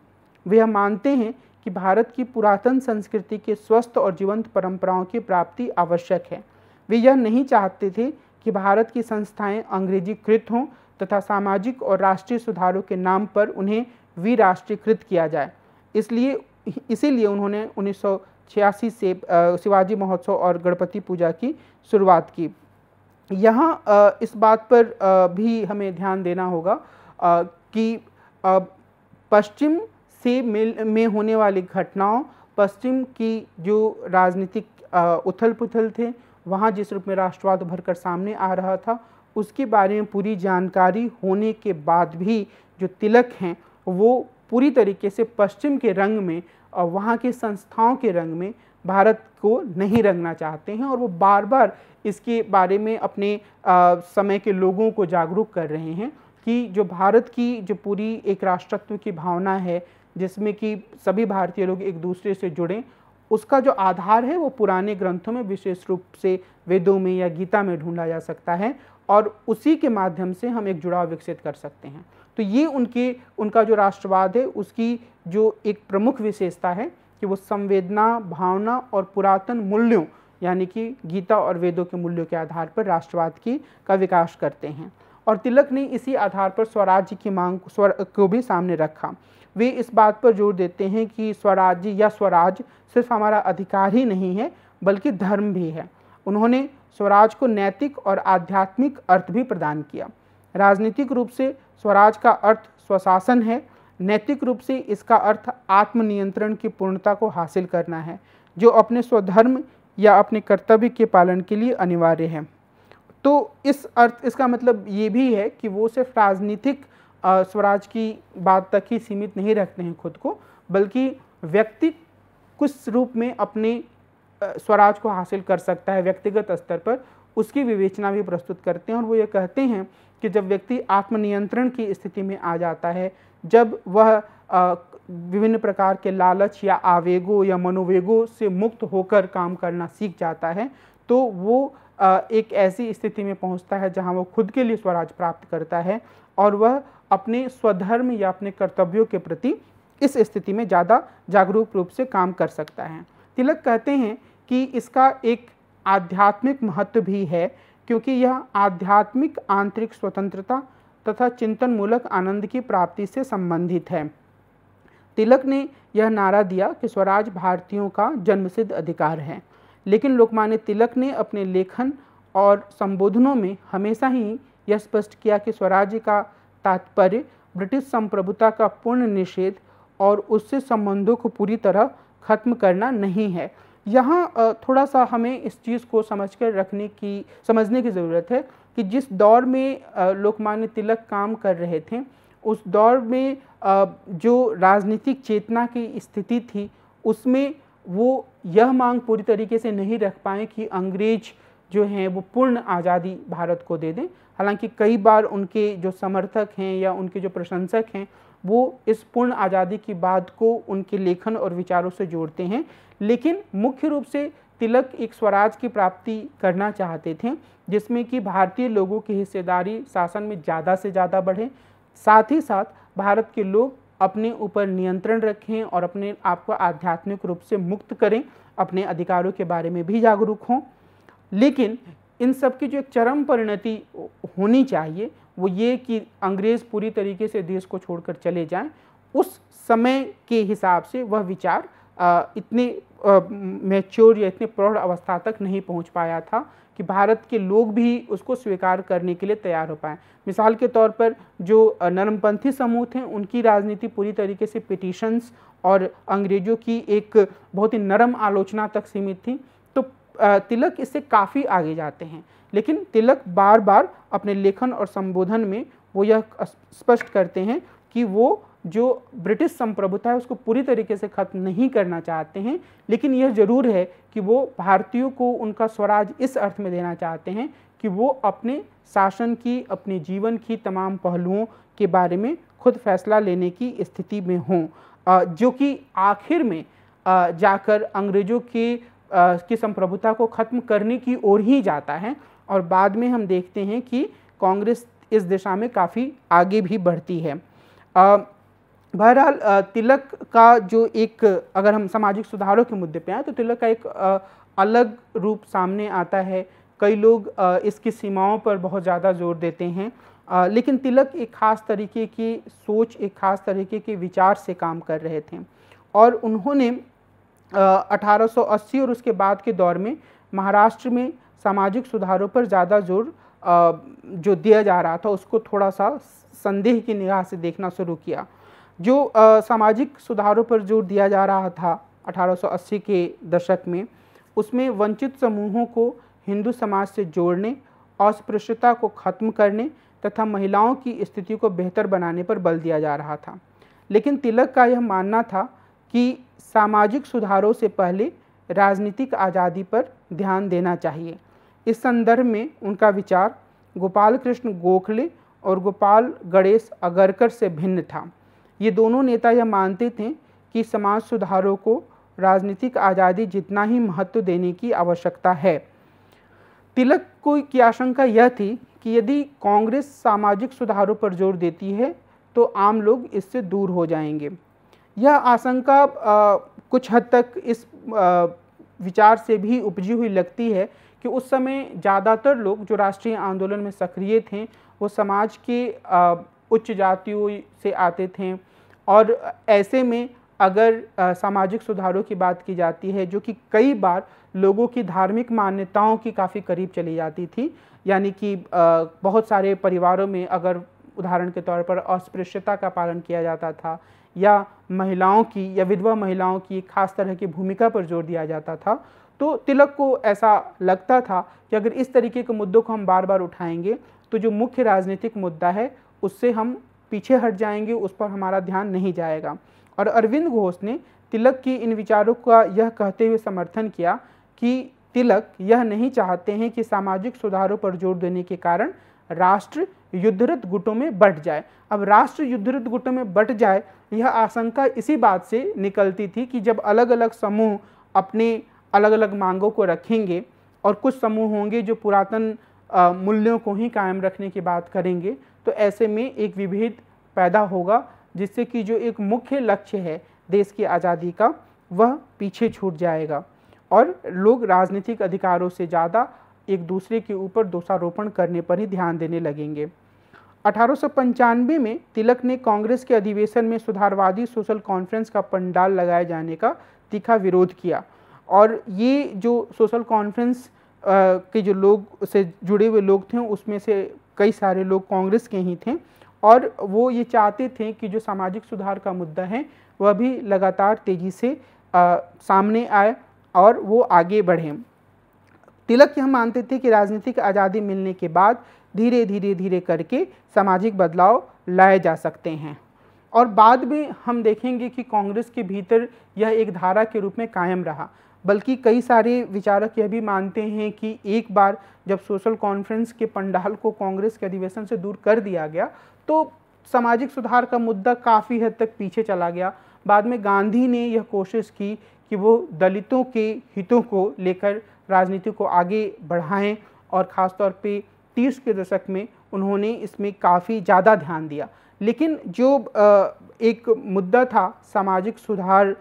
वे मानते हैं कि भारत की पुरातन संस्कृति के स्वस्थ और जीवंत परंपराओं की प्राप्ति आवश्यक है वे यह नहीं चाहते थे कि भारत की संस्थाएं अंग्रेजीकृत हों तथा सामाजिक और राष्ट्रीय सुधारों के नाम पर उन्हें विराष्ट्रीकृत किया जाए इसलिए इसीलिए उन्होंने उन्नीस से शिवाजी महोत्सव और गणपति पूजा की शुरुआत की यहाँ इस बात पर भी हमें ध्यान देना होगा कि पश्चिम से मिल में होने वाली घटनाओं पश्चिम की जो राजनीतिक उथल पुथल थे वहाँ जिस रूप में राष्ट्रवाद उभर कर सामने आ रहा था उसके बारे में पूरी जानकारी होने के बाद भी जो तिलक हैं वो पूरी तरीके से पश्चिम के रंग में और वहाँ के संस्थाओं के रंग में भारत को नहीं रंगना चाहते हैं और वो बार बार इसके बारे में अपने आ, समय के लोगों को जागरूक कर रहे हैं कि जो भारत की जो पूरी एक राष्ट्रत्व की भावना है जिसमें कि सभी भारतीय लोग एक दूसरे से जुड़ें उसका जो आधार है वो पुराने ग्रंथों में विशेष रूप से वेदों में या गीता में ढूंढा जा सकता है और उसी के माध्यम से हम एक जुड़ाव विकसित कर सकते हैं तो ये उनके उनका जो राष्ट्रवाद है उसकी जो एक प्रमुख विशेषता है कि वो संवेदना भावना और पुरातन मूल्यों यानी कि गीता और वेदों के मूल्यों के आधार पर राष्ट्रवाद की का विकास करते हैं और तिलक ने इसी आधार पर स्वराज्य की मांग स्वर को भी सामने रखा वे इस बात पर जोर देते हैं कि स्वराज्य या स्वराज सिर्फ हमारा अधिकार ही नहीं है बल्कि धर्म भी है उन्होंने स्वराज को नैतिक और आध्यात्मिक अर्थ भी प्रदान किया राजनीतिक रूप से स्वराज का अर्थ स्वशासन है नैतिक रूप से इसका अर्थ आत्मनियंत्रण की पूर्णता को हासिल करना है जो अपने स्वधर्म या अपने कर्तव्य के पालन के लिए अनिवार्य है तो इस अर्थ इसका मतलब ये भी है कि वो सिर्फ राजनीतिक स्वराज की बात तक ही सीमित नहीं रखते हैं खुद को बल्कि व्यक्ति कुछ रूप में अपने स्वराज को हासिल कर सकता है व्यक्तिगत स्तर पर उसकी विवेचना भी प्रस्तुत करते हैं और वो ये कहते हैं कि जब व्यक्ति आत्मनियंत्रण की स्थिति में आ जाता है जब वह विभिन्न प्रकार के लालच या आवेगों या मनोवेगों से मुक्त होकर काम करना सीख जाता है तो वो एक ऐसी स्थिति में पहुंचता है जहां वो खुद के लिए स्वराज प्राप्त करता है और वह अपने स्वधर्म या अपने कर्तव्यों के प्रति इस स्थिति में ज़्यादा जागरूक रूप से काम कर सकता है तिलक कहते हैं कि इसका एक आध्यात्मिक महत्व भी है क्योंकि यह आध्यात्मिक आंतरिक स्वतंत्रता तथा चिंतन मूलक आनंद की प्राप्ति से संबंधित है तिलक ने यह नारा दिया कि स्वराज भारतीयों का जन्मसिद्ध अधिकार है लेकिन लोकमान्य तिलक ने अपने लेखन और संबोधनों में हमेशा ही यह स्पष्ट किया कि स्वराज्य का तात्पर्य ब्रिटिश संप्रभुता का पूर्ण निषेध और उससे संबंधों को पूरी तरह खत्म करना नहीं है यहाँ थोड़ा सा हमें इस चीज़ को समझ कर रखने की समझने की ज़रूरत है कि जिस दौर में लोकमान्य तिलक काम कर रहे थे उस दौर में जो राजनीतिक चेतना की स्थिति थी उसमें वो यह मांग पूरी तरीके से नहीं रख पाए कि अंग्रेज जो हैं वो पूर्ण आज़ादी भारत को दे दें हालांकि कई बार उनके जो समर्थक हैं या उनके जो प्रशंसक हैं वो इस पूर्ण आज़ादी की बात को उनके लेखन और विचारों से जोड़ते हैं लेकिन मुख्य रूप से तिलक एक स्वराज की प्राप्ति करना चाहते थे जिसमें कि भारतीय लोगों की हिस्सेदारी शासन में ज़्यादा से ज़्यादा बढ़े साथ ही साथ भारत के लोग अपने ऊपर नियंत्रण रखें और अपने आप को आध्यात्मिक रूप से मुक्त करें अपने अधिकारों के बारे में भी जागरूक हों लेकिन इन सब की जो एक चरम परिणति होनी चाहिए वो ये कि अंग्रेज़ पूरी तरीके से देश को छोड़कर चले जाएं उस समय के हिसाब से वह विचार इतने मैच्योर या इतने प्रौढ़ अवस्था तक नहीं पहुंच पाया था कि भारत के लोग भी उसको स्वीकार करने के लिए तैयार हो पाए मिसाल के तौर पर जो नरमपंथी समूह थे उनकी राजनीति पूरी तरीके से पिटिशंस और अंग्रेजों की एक बहुत ही नरम आलोचना तक सीमित थी तो तिलक इससे काफ़ी आगे जाते हैं लेकिन तिलक बार बार अपने लेखन और संबोधन में वो यह स्पष्ट करते हैं कि वो जो ब्रिटिश संप्रभुता है उसको पूरी तरीके से ख़त्म नहीं करना चाहते हैं लेकिन यह ज़रूर है कि वो भारतीयों को उनका स्वराज इस अर्थ में देना चाहते हैं कि वो अपने शासन की अपने जीवन की तमाम पहलुओं के बारे में खुद फैसला लेने की स्थिति में हों जो कि आखिर में जाकर अंग्रेज़ों के की संप्रभुता को ख़त्म करने की ओर ही जाता है और बाद में हम देखते हैं कि कांग्रेस इस दिशा में काफ़ी आगे भी बढ़ती है बहरहाल तिलक का जो एक अगर हम सामाजिक सुधारों के मुद्दे पे आए तो तिलक का एक अलग रूप सामने आता है कई लोग इसकी सीमाओं पर बहुत ज़्यादा जोर देते हैं लेकिन तिलक एक ख़ास तरीके की सोच एक ख़ास तरीके के विचार से काम कर रहे थे और उन्होंने 1880 और उसके बाद के दौर में महाराष्ट्र में सामाजिक सुधारों पर ज़्यादा जोर जो दिया जा रहा था उसको थोड़ा सा संदेह की निगाह से देखना शुरू किया जो सामाजिक सुधारों पर जोर दिया जा रहा था 1880 के दशक में उसमें वंचित समूहों को हिंदू समाज से जोड़ने अस्पृश्यता को खत्म करने तथा महिलाओं की स्थिति को बेहतर बनाने पर बल दिया जा रहा था लेकिन तिलक का यह मानना था कि सामाजिक सुधारों से पहले राजनीतिक आज़ादी पर ध्यान देना चाहिए इस संदर्भ में उनका विचार गोपाल कृष्ण गोखले और गोपाल गणेश अगरकर से भिन्न था ये दोनों नेता यह मानते थे कि समाज सुधारों को राजनीतिक आज़ादी जितना ही महत्व देने की आवश्यकता है तिलक को की आशंका यह थी कि यदि कांग्रेस सामाजिक सुधारों पर जोर देती है तो आम लोग इससे दूर हो जाएंगे यह आशंका कुछ हद तक इस आ, विचार से भी उपजी हुई लगती है कि उस समय ज़्यादातर लोग जो राष्ट्रीय आंदोलन में सक्रिय थे वो समाज के उच्च जातियों से आते थे और ऐसे में अगर सामाजिक सुधारों की बात की जाती है जो कि कई बार लोगों की धार्मिक मान्यताओं की काफ़ी करीब चली जाती थी यानी कि बहुत सारे परिवारों में अगर उदाहरण के तौर पर अस्पृश्यता का पालन किया जाता था या महिलाओं की या विधवा महिलाओं की खास तरह की भूमिका पर जोर दिया जाता था तो तिलक को ऐसा लगता था कि अगर इस तरीके के मुद्दों को हम बार बार उठाएंगे तो जो मुख्य राजनीतिक मुद्दा है उससे हम पीछे हट जाएंगे उस पर हमारा ध्यान नहीं जाएगा और अरविंद घोष ने तिलक की इन विचारों का यह कहते हुए समर्थन किया कि तिलक यह नहीं चाहते हैं कि सामाजिक सुधारों पर जोर देने के कारण राष्ट्र युद्धरत गुटों में बट जाए अब राष्ट्र युद्धरत गुटों में बट जाए यह आशंका इसी बात से निकलती थी कि जब अलग अलग समूह अपने अलग अलग मांगों को रखेंगे और कुछ समूह होंगे जो पुरातन मूल्यों को ही कायम रखने की बात करेंगे तो ऐसे में एक विभेद पैदा होगा जिससे कि जो एक मुख्य लक्ष्य है देश की आज़ादी का वह पीछे छूट जाएगा और लोग राजनीतिक अधिकारों से ज़्यादा एक दूसरे के ऊपर दोषारोपण करने पर ही ध्यान देने लगेंगे अठारह में तिलक ने कांग्रेस के अधिवेशन में सुधारवादी सोशल कॉन्फ्रेंस का पंडाल लगाए जाने का तीखा विरोध किया और ये जो सोशल कॉन्फ्रेंस के जो लोग से जुड़े हुए लोग थे उसमें से कई सारे लोग कांग्रेस के ही थे और वो ये चाहते थे कि जो सामाजिक सुधार का मुद्दा है वह भी लगातार तेज़ी से आ, सामने आए और वो आगे बढ़ें तिलक यह मानते थे कि राजनीतिक आज़ादी मिलने के बाद धीरे धीरे धीरे करके सामाजिक बदलाव लाए जा सकते हैं और बाद में हम देखेंगे कि कांग्रेस के भीतर यह एक धारा के रूप में कायम रहा बल्कि कई सारे विचारक यह भी मानते हैं कि एक बार जब सोशल कॉन्फ्रेंस के पंडाल को कांग्रेस के अधिवेशन से दूर कर दिया गया तो सामाजिक सुधार का मुद्दा काफ़ी हद तक पीछे चला गया बाद में गांधी ने यह कोशिश की कि वो दलितों के हितों को लेकर राजनीति को आगे बढ़ाएं और ख़ासतौर पे तीस के दशक में उन्होंने इसमें काफ़ी ज़्यादा ध्यान दिया लेकिन जो एक मुद्दा था सामाजिक सुधार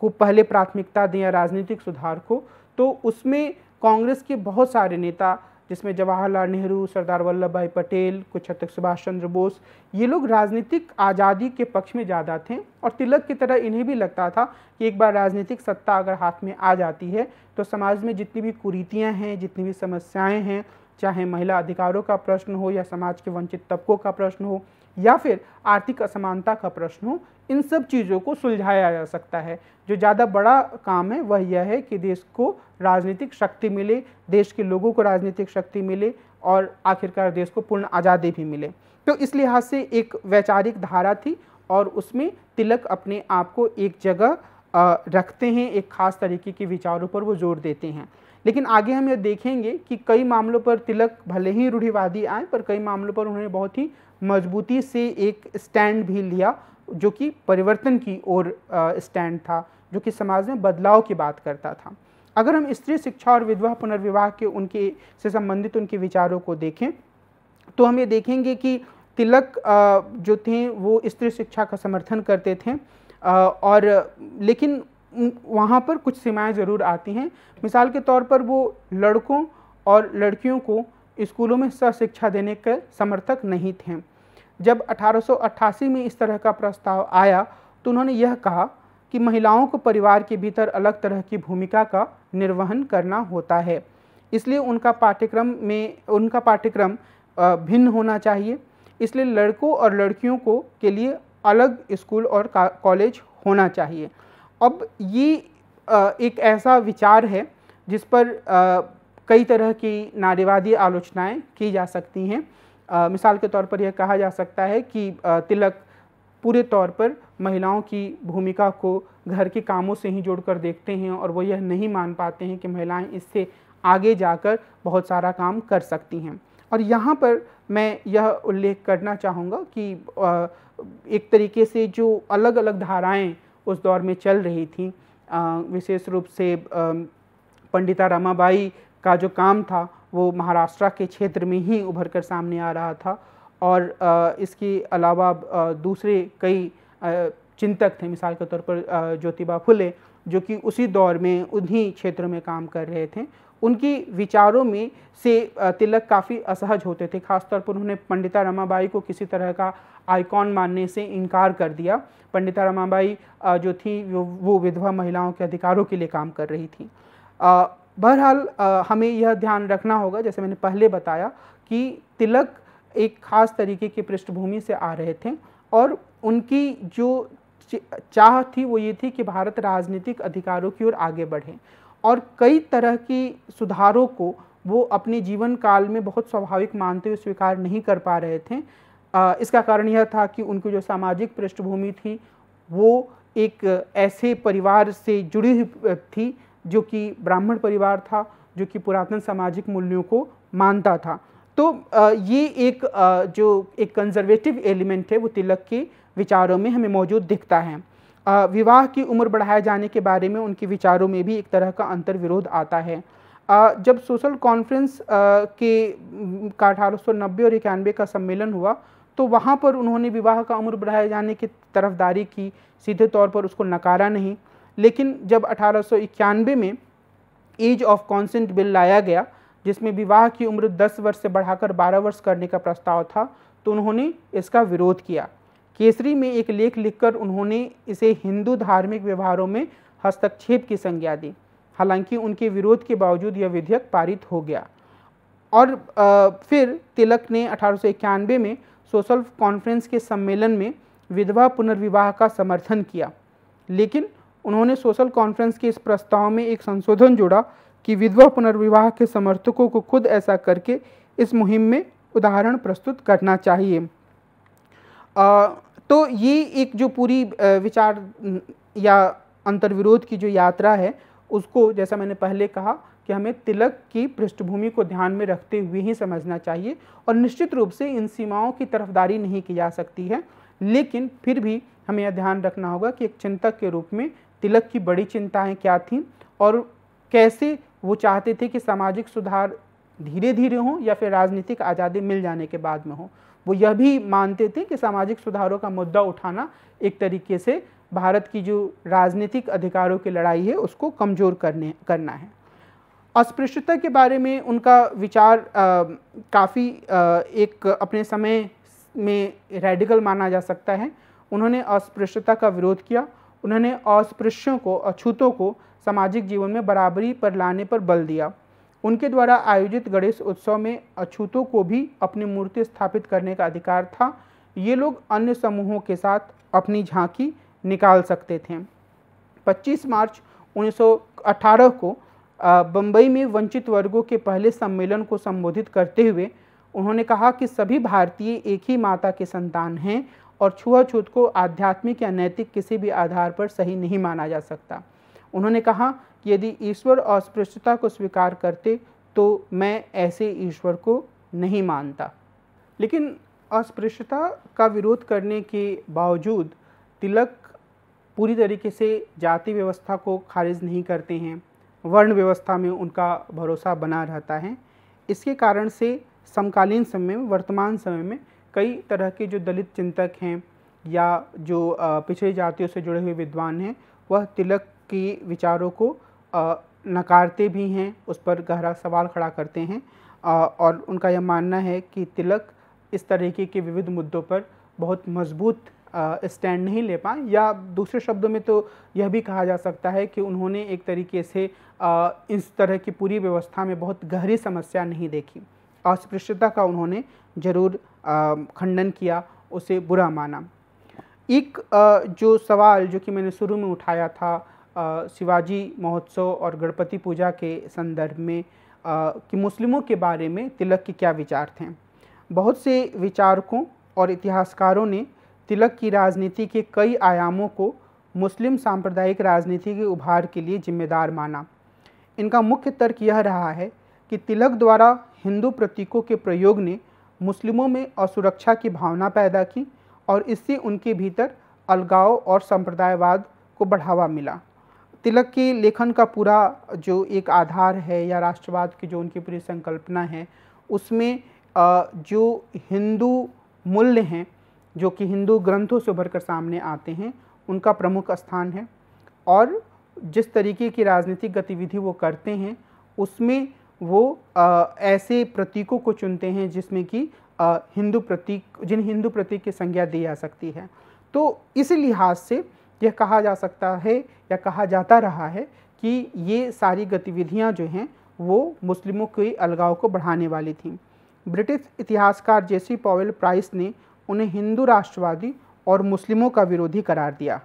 को पहले प्राथमिकता दें या राजनीतिक सुधार को तो उसमें कांग्रेस के बहुत सारे नेता जिसमें जवाहरलाल नेहरू सरदार वल्लभ भाई पटेल कुछ हद तक सुभाष चंद्र बोस ये लोग राजनीतिक आज़ादी के पक्ष में ज़्यादा थे और तिलक की तरह इन्हें भी लगता था कि एक बार राजनीतिक सत्ता अगर हाथ में आ जाती है तो समाज में जितनी भी कुरीतियाँ हैं जितनी भी समस्याएँ हैं चाहे महिला अधिकारों का प्रश्न हो या समाज के वंचित तबकों का प्रश्न हो या फिर आर्थिक असमानता का प्रश्न हो इन सब चीज़ों को सुलझाया जा सकता है जो ज़्यादा बड़ा काम है वह यह है कि देश को राजनीतिक शक्ति मिले देश के लोगों को राजनीतिक शक्ति मिले और आखिरकार देश को पूर्ण आज़ादी भी मिले तो इस लिहाज से एक वैचारिक धारा थी और उसमें तिलक अपने आप को एक जगह रखते हैं एक खास तरीके के विचारों पर वो जोर देते हैं लेकिन आगे हम ये देखेंगे कि कई मामलों पर तिलक भले ही रूढ़िवादी आए पर कई मामलों पर उन्होंने बहुत ही मजबूती से एक स्टैंड भी लिया जो कि परिवर्तन की ओर स्टैंड था जो कि समाज में बदलाव की बात करता था अगर हम स्त्री शिक्षा और विधवा पुनर्विवाह के उनके से संबंधित उनके विचारों को देखें तो हम ये देखेंगे कि तिलक जो थे वो स्त्री शिक्षा का समर्थन करते थे और लेकिन वहाँ पर कुछ सीमाएं ज़रूर आती हैं मिसाल के तौर पर वो लड़कों और लड़कियों को स्कूलों में सशिक्षा देने के समर्थक नहीं थे जब 1888 में इस तरह का प्रस्ताव आया तो उन्होंने यह कहा कि महिलाओं को परिवार के भीतर अलग तरह की भूमिका का निर्वहन करना होता है इसलिए उनका पाठ्यक्रम में उनका पाठ्यक्रम भिन्न होना चाहिए इसलिए लड़कों और लड़कियों को के लिए अलग स्कूल और कॉलेज होना चाहिए अब ये एक ऐसा विचार है जिस पर कई तरह की नारीवादी आलोचनाएं की जा सकती हैं मिसाल के तौर पर यह कहा जा सकता है कि तिलक पूरे तौर पर महिलाओं की भूमिका को घर के कामों से ही जोड़कर देखते हैं और वो यह नहीं मान पाते हैं कि महिलाएं इससे आगे जाकर बहुत सारा काम कर सकती हैं और यहाँ पर मैं यह उल्लेख करना चाहूँगा कि एक तरीके से जो अलग अलग धाराएं उस दौर में चल रही थी विशेष रूप से पंडिता रमाबाई का जो काम था वो महाराष्ट्र के क्षेत्र में ही उभर कर सामने आ रहा था और इसके अलावा दूसरे कई चिंतक थे मिसाल के तौर पर ज्योतिबा फुले जो कि उसी दौर में उन्हीं क्षेत्र में काम कर रहे थे उनकी विचारों में से तिलक काफ़ी असहज होते थे खासतौर पर उन्होंने पंडिता रमाबाई को किसी तरह का आइकॉन मानने से इनकार कर दिया पंडिता रमाबाई जो थी वो विधवा महिलाओं के अधिकारों के लिए काम कर रही थी बहरहाल हमें यह ध्यान रखना होगा जैसे मैंने पहले बताया कि तिलक एक खास तरीके की पृष्ठभूमि से आ रहे थे और उनकी जो चाह थी वो ये थी कि भारत राजनीतिक अधिकारों की ओर आगे बढ़े और कई तरह की सुधारों को वो अपने जीवन काल में बहुत स्वाभाविक मानते हुए स्वीकार नहीं कर पा रहे थे इसका कारण यह था कि उनकी जो सामाजिक पृष्ठभूमि थी वो एक ऐसे परिवार से जुड़ी हुई थी जो कि ब्राह्मण परिवार था जो कि पुरातन सामाजिक मूल्यों को मानता था तो ये एक जो एक कंजर्वेटिव एलिमेंट है वो तिलक के विचारों में हमें मौजूद दिखता है विवाह की उम्र बढ़ाए जाने के बारे में उनके विचारों में भी एक तरह का अंतर विरोध आता है जब सोशल कॉन्फ्रेंस के का अठारह और इक्यानवे का सम्मेलन हुआ तो वहाँ पर उन्होंने विवाह का उम्र बढ़ाए जाने की तरफदारी की सीधे तौर पर उसको नकारा नहीं लेकिन जब अठारह में एज ऑफ कॉन्सेंट बिल लाया गया जिसमें विवाह की उम्र 10 वर्ष से बढ़ाकर 12 वर्ष करने का प्रस्ताव था तो उन्होंने इसका विरोध किया केसरी में एक लेख लिखकर उन्होंने इसे हिंदू धार्मिक व्यवहारों में हस्तक्षेप की संज्ञा दी हालांकि उनके विरोध के बावजूद यह विधेयक पारित हो गया और आ, फिर तिलक ने अठारह में सोशल कॉन्फ्रेंस के सम्मेलन में विधवा पुनर्विवाह का समर्थन किया लेकिन उन्होंने सोशल कॉन्फ्रेंस के इस प्रस्ताव में एक संशोधन जोड़ा कि विधवा पुनर्विवाह के समर्थकों को खुद ऐसा करके इस मुहिम में उदाहरण प्रस्तुत करना चाहिए आ, तो ये एक जो पूरी विचार या अंतर्विरोध की जो यात्रा है उसको जैसा मैंने पहले कहा कि हमें तिलक की पृष्ठभूमि को ध्यान में रखते हुए ही समझना चाहिए और निश्चित रूप से इन सीमाओं की तरफदारी नहीं की जा सकती है लेकिन फिर भी हमें यह ध्यान रखना होगा कि एक चिंतक के रूप में तिलक की बड़ी चिंताएं क्या थीं और कैसे वो चाहते थे कि सामाजिक सुधार धीरे धीरे हों या फिर राजनीतिक आज़ादी मिल जाने के बाद में हों वो यह भी मानते थे कि सामाजिक सुधारों का मुद्दा उठाना एक तरीके से भारत की जो राजनीतिक अधिकारों की लड़ाई है उसको कमज़ोर करने करना है अस्पृश्यता के बारे में उनका विचार काफ़ी एक अपने समय में रेडिकल माना जा सकता है उन्होंने अस्पृश्यता का विरोध किया उन्होंने अस्पृश्यों को अछूतों को सामाजिक जीवन में बराबरी पर लाने पर बल दिया उनके द्वारा आयोजित गणेश उत्सव में अछूतों को भी अपनी मूर्ति स्थापित करने का अधिकार था ये लोग अन्य समूहों के साथ अपनी झांकी निकाल सकते थे 25 मार्च 1918 को बम्बई में वंचित वर्गों के पहले सम्मेलन को संबोधित करते हुए उन्होंने कहा कि सभी भारतीय एक ही माता के संतान हैं और छुआछूत को आध्यात्मिक या नैतिक किसी भी आधार पर सही नहीं माना जा सकता उन्होंने कहा यदि ईश्वर अस्पृश्यता को स्वीकार करते तो मैं ऐसे ईश्वर को नहीं मानता लेकिन अस्पृश्यता का विरोध करने के बावजूद तिलक पूरी तरीके से जाति व्यवस्था को खारिज नहीं करते हैं वर्ण व्यवस्था में उनका भरोसा बना रहता है इसके कारण से समकालीन समय में वर्तमान समय में कई तरह के जो दलित चिंतक हैं या जो पिछड़ी जातियों से जुड़े हुए विद्वान हैं वह तिलक के विचारों को नकारते भी हैं उस पर गहरा सवाल खड़ा करते हैं और उनका यह मानना है कि तिलक इस तरीके के विविध मुद्दों पर बहुत मजबूत स्टैंड नहीं ले पाए या दूसरे शब्दों में तो यह भी कहा जा सकता है कि उन्होंने एक तरीके से आ, इस तरह की पूरी व्यवस्था में बहुत गहरी समस्या नहीं देखी अस्पृश्यता का उन्होंने ज़रूर खंडन किया उसे बुरा माना एक जो सवाल जो कि मैंने शुरू में उठाया था शिवाजी महोत्सव और गणपति पूजा के संदर्भ में कि मुस्लिमों के बारे में तिलक के क्या विचार थे बहुत से विचारकों और इतिहासकारों ने तिलक की राजनीति के कई आयामों को मुस्लिम सांप्रदायिक राजनीति के उभार के लिए जिम्मेदार माना इनका मुख्य तर्क यह रहा है कि तिलक द्वारा हिंदू प्रतीकों के प्रयोग ने मुस्लिमों में असुरक्षा की भावना पैदा की और इससे उनके भीतर अलगाव और संप्रदायवाद को बढ़ावा मिला तिलक के लेखन का पूरा जो एक आधार है या राष्ट्रवाद की जो उनकी पूरी संकल्पना है उसमें जो हिंदू मूल्य हैं जो कि हिंदू ग्रंथों से उभर कर सामने आते हैं उनका प्रमुख स्थान है और जिस तरीके की राजनीतिक गतिविधि वो करते हैं उसमें वो ऐसे प्रतीकों को चुनते हैं जिसमें कि हिंदू प्रतीक जिन हिंदू प्रतीक की संज्ञा दी जा सकती है तो इस लिहाज से यह कहा जा सकता है या कहा जाता रहा है कि ये सारी गतिविधियां जो हैं वो मुस्लिमों के अलगाव को बढ़ाने वाली थीं ब्रिटिश इतिहासकार जेसी पॉवेल प्राइस ने उन्हें हिंदू राष्ट्रवादी और मुस्लिमों का विरोधी करार दिया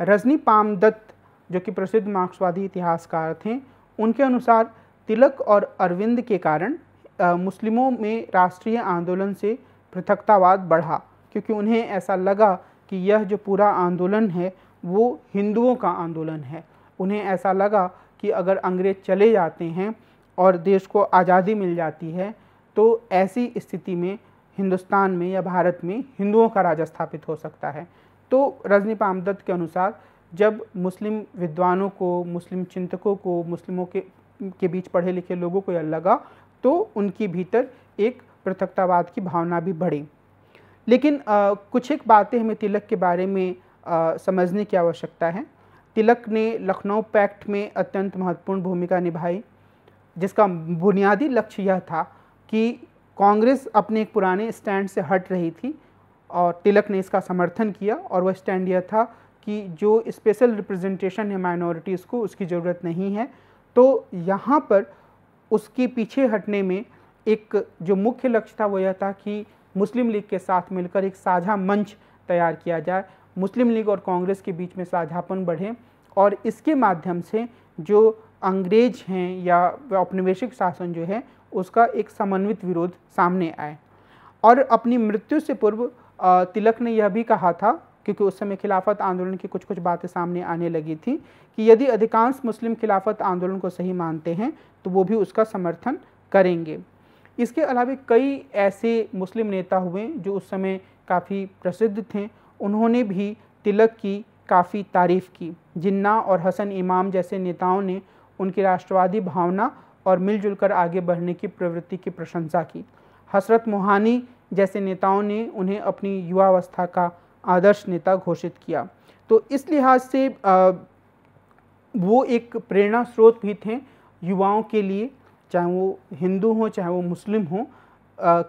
रजनी पाम दत्त जो कि प्रसिद्ध मार्क्सवादी इतिहासकार थे उनके अनुसार तिलक और अरविंद के कारण आ, मुस्लिमों में राष्ट्रीय आंदोलन से पृथकतावाद बढ़ा क्योंकि उन्हें ऐसा लगा कि यह जो पूरा आंदोलन है वो हिंदुओं का आंदोलन है उन्हें ऐसा लगा कि अगर अंग्रेज़ चले जाते हैं और देश को आज़ादी मिल जाती है तो ऐसी स्थिति में हिंदुस्तान में या भारत में हिंदुओं का राज स्थापित हो सकता है तो रजनी पामदत्त के अनुसार जब मुस्लिम विद्वानों को मुस्लिम चिंतकों को मुस्लिमों के के बीच पढ़े लिखे लोगों को यह लगा तो उनके भीतर एक पृथकतावाद की भावना भी बढ़ी लेकिन आ, कुछ एक बातें हमें तिलक के बारे में आ, समझने की आवश्यकता है तिलक ने लखनऊ पैक्ट में अत्यंत महत्वपूर्ण भूमिका निभाई जिसका बुनियादी लक्ष्य यह था कि कांग्रेस अपने एक पुराने स्टैंड से हट रही थी और तिलक ने इसका समर्थन किया और वह स्टैंड यह था कि जो स्पेशल रिप्रेजेंटेशन है माइनॉरिटीज़ को उसकी ज़रूरत नहीं है तो यहाँ पर उसके पीछे हटने में एक जो मुख्य लक्ष्य था वो यह था कि मुस्लिम लीग के साथ मिलकर एक साझा मंच तैयार किया जाए मुस्लिम लीग और कांग्रेस के बीच में साझापन बढ़े और इसके माध्यम से जो अंग्रेज हैं या औपनिवेशिक शासन जो है उसका एक समन्वित विरोध सामने आए और अपनी मृत्यु से पूर्व तिलक ने यह भी कहा था क्योंकि उस समय खिलाफत आंदोलन की कुछ कुछ बातें सामने आने लगी थी कि यदि अधिकांश मुस्लिम खिलाफत आंदोलन को सही मानते हैं तो वो भी उसका समर्थन करेंगे इसके अलावा कई ऐसे मुस्लिम नेता हुए जो उस समय काफ़ी प्रसिद्ध थे उन्होंने भी तिलक की काफ़ी तारीफ़ की जिन्ना और हसन इमाम जैसे नेताओं ने उनकी राष्ट्रवादी भावना और मिलजुल कर आगे बढ़ने की प्रवृत्ति की प्रशंसा की हसरत मोहानी जैसे नेताओं ने उन्हें अपनी युवावस्था का आदर्श नेता घोषित किया तो इस लिहाज से वो एक प्रेरणा स्रोत भी थे युवाओं के लिए चाहे वो हिंदू हों चाहे वो मुस्लिम हों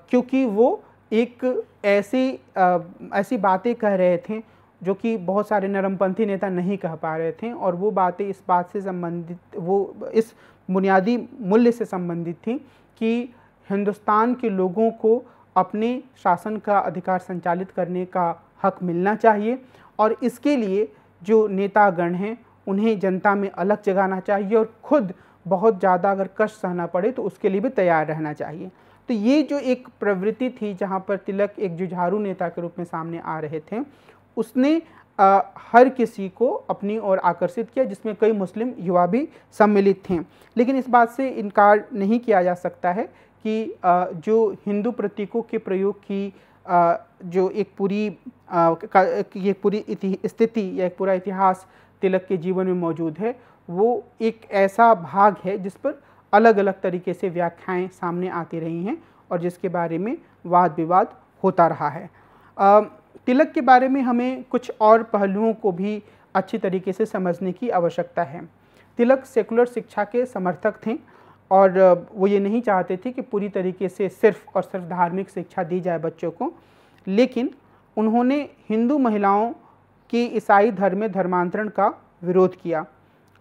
क्योंकि वो एक ऐसी आ, ऐसी बातें कह रहे थे जो कि बहुत सारे नरमपंथी नेता नहीं कह पा रहे थे और वो बातें इस बात से संबंधित वो इस बुनियादी मूल्य से संबंधित थी कि हिंदुस्तान के लोगों को अपने शासन का अधिकार संचालित करने का हक मिलना चाहिए और इसके लिए जो नेतागण हैं उन्हें जनता में अलग जगाना चाहिए और खुद बहुत ज़्यादा अगर कष्ट सहना पड़े तो उसके लिए भी तैयार रहना चाहिए तो ये जो एक प्रवृत्ति थी जहाँ पर तिलक एक जुझारू नेता के रूप में सामने आ रहे थे उसने आ, हर किसी को अपनी ओर आकर्षित किया जिसमें कई मुस्लिम युवा भी सम्मिलित थे लेकिन इस बात से इनकार नहीं किया जा सकता है कि आ, जो हिंदू प्रतीकों के प्रयोग की आ, जो एक पूरी ये पूरी स्थिति या एक पूरा इतिहास तिलक के जीवन में मौजूद है वो एक ऐसा भाग है जिस पर अलग अलग तरीके से व्याख्याएं सामने आती रही हैं और जिसके बारे में वाद विवाद होता रहा है तिलक के बारे में हमें कुछ और पहलुओं को भी अच्छी तरीके से समझने की आवश्यकता है तिलक सेकुलर शिक्षा के समर्थक थे और वो ये नहीं चाहते थे कि पूरी तरीके से सिर्फ और सिर्फ धार्मिक शिक्षा दी जाए बच्चों को लेकिन उन्होंने हिंदू महिलाओं की ईसाई धर्म में धर्मांतरण का विरोध किया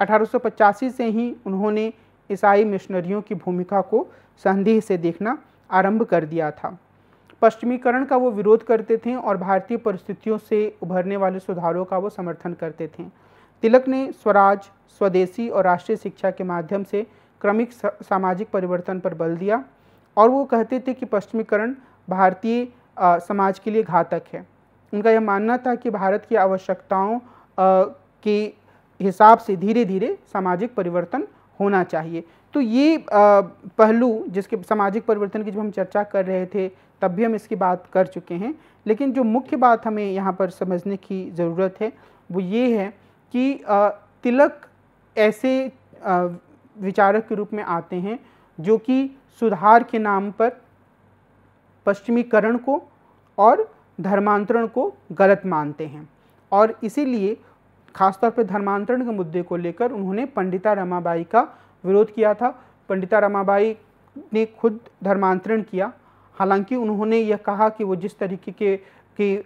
अठारह से ही उन्होंने ईसाई मिशनरियों की भूमिका को संदेह से देखना आरंभ कर दिया था पश्चिमीकरण का वो विरोध करते थे और भारतीय परिस्थितियों से उभरने वाले सुधारों का वो समर्थन करते थे तिलक ने स्वराज स्वदेशी और राष्ट्रीय शिक्षा के माध्यम से क्रमिक सामाजिक परिवर्तन पर बल दिया और वो कहते थे कि पश्चिमीकरण भारतीय समाज के लिए घातक है उनका यह मानना था कि भारत की आवश्यकताओं की हिसाब से धीरे धीरे सामाजिक परिवर्तन होना चाहिए तो ये पहलू जिसके सामाजिक परिवर्तन की जब हम चर्चा कर रहे थे तब भी हम इसकी बात कर चुके हैं लेकिन जो मुख्य बात हमें यहाँ पर समझने की ज़रूरत है वो ये है कि तिलक ऐसे विचारक के रूप में आते हैं जो कि सुधार के नाम पर पश्चिमीकरण को और धर्मांतरण को गलत मानते हैं और इसीलिए खासतौर पर धर्मांतरण के मुद्दे को लेकर उन्होंने पंडिता रमाबाई का विरोध किया था पंडिता रमाबाई ने खुद धर्मांतरण किया हालांकि उन्होंने यह कहा कि वो जिस तरीके के की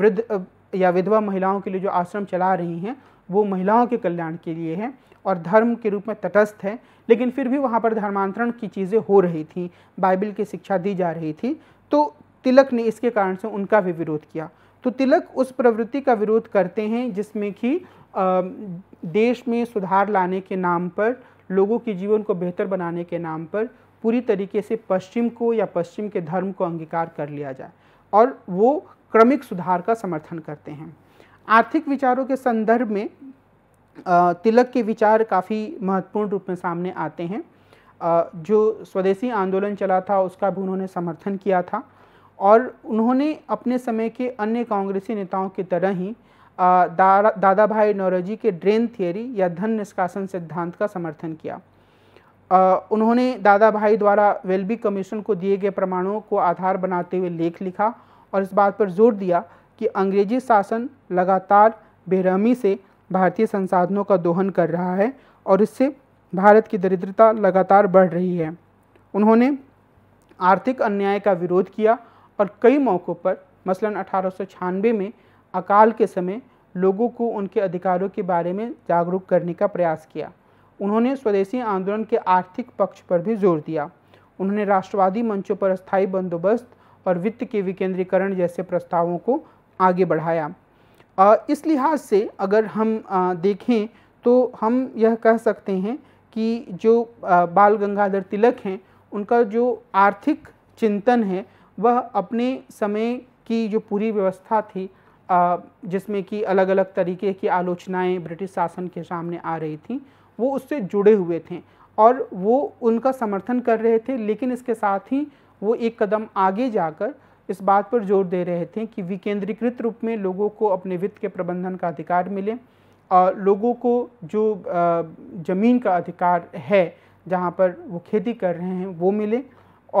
वृद्ध या विधवा महिलाओं के लिए जो आश्रम चला रही हैं वो महिलाओं के कल्याण के लिए है और धर्म के रूप में तटस्थ है लेकिन फिर भी वहाँ पर धर्मांतरण की चीज़ें हो रही थी बाइबल की शिक्षा दी जा रही थी तो तिलक ने इसके कारण से उनका भी विरोध किया तो तिलक उस प्रवृत्ति का विरोध करते हैं जिसमें कि देश में सुधार लाने के नाम पर लोगों के जीवन को बेहतर बनाने के नाम पर पूरी तरीके से पश्चिम को या पश्चिम के धर्म को अंगीकार कर लिया जाए और वो क्रमिक सुधार का समर्थन करते हैं आर्थिक विचारों के संदर्भ में तिलक के विचार काफ़ी महत्वपूर्ण रूप में सामने आते हैं जो स्वदेशी आंदोलन चला था उसका भी उन्होंने समर्थन किया था और उन्होंने अपने समय के अन्य कांग्रेसी नेताओं की तरह ही दादा दादा भाई नौरोजी के ड्रेन थियोरी या धन निष्कासन सिद्धांत का समर्थन किया उन्होंने दादा भाई द्वारा वेलबी कमीशन को दिए गए प्रमाणों को आधार बनाते हुए लेख लिखा और इस बात पर जोर दिया कि अंग्रेजी शासन लगातार बेरहमी से भारतीय संसाधनों का दोहन कर रहा है और इससे भारत की दरिद्रता लगातार बढ़ रही है उन्होंने आर्थिक अन्याय का विरोध किया और कई मौक़ों पर मसलन अठारह में अकाल के समय लोगों को उनके अधिकारों के बारे में जागरूक करने का प्रयास किया उन्होंने स्वदेशी आंदोलन के आर्थिक पक्ष पर भी जोर दिया उन्होंने राष्ट्रवादी मंचों पर स्थायी बंदोबस्त और वित्त के विकेंद्रीकरण जैसे प्रस्तावों को आगे बढ़ाया इस लिहाज से अगर हम देखें तो हम यह कह सकते हैं कि जो बाल गंगाधर तिलक हैं उनका जो आर्थिक चिंतन है वह अपने समय की जो पूरी व्यवस्था थी जिसमें कि अलग अलग तरीके की आलोचनाएं ब्रिटिश शासन के सामने आ रही थी वो उससे जुड़े हुए थे और वो उनका समर्थन कर रहे थे लेकिन इसके साथ ही वो एक कदम आगे जाकर इस बात पर जोर दे रहे थे कि विकेंद्रीकृत रूप में लोगों को अपने वित्त के प्रबंधन का अधिकार मिले और लोगों को जो ज़मीन का अधिकार है जहाँ पर वो खेती कर रहे हैं वो मिले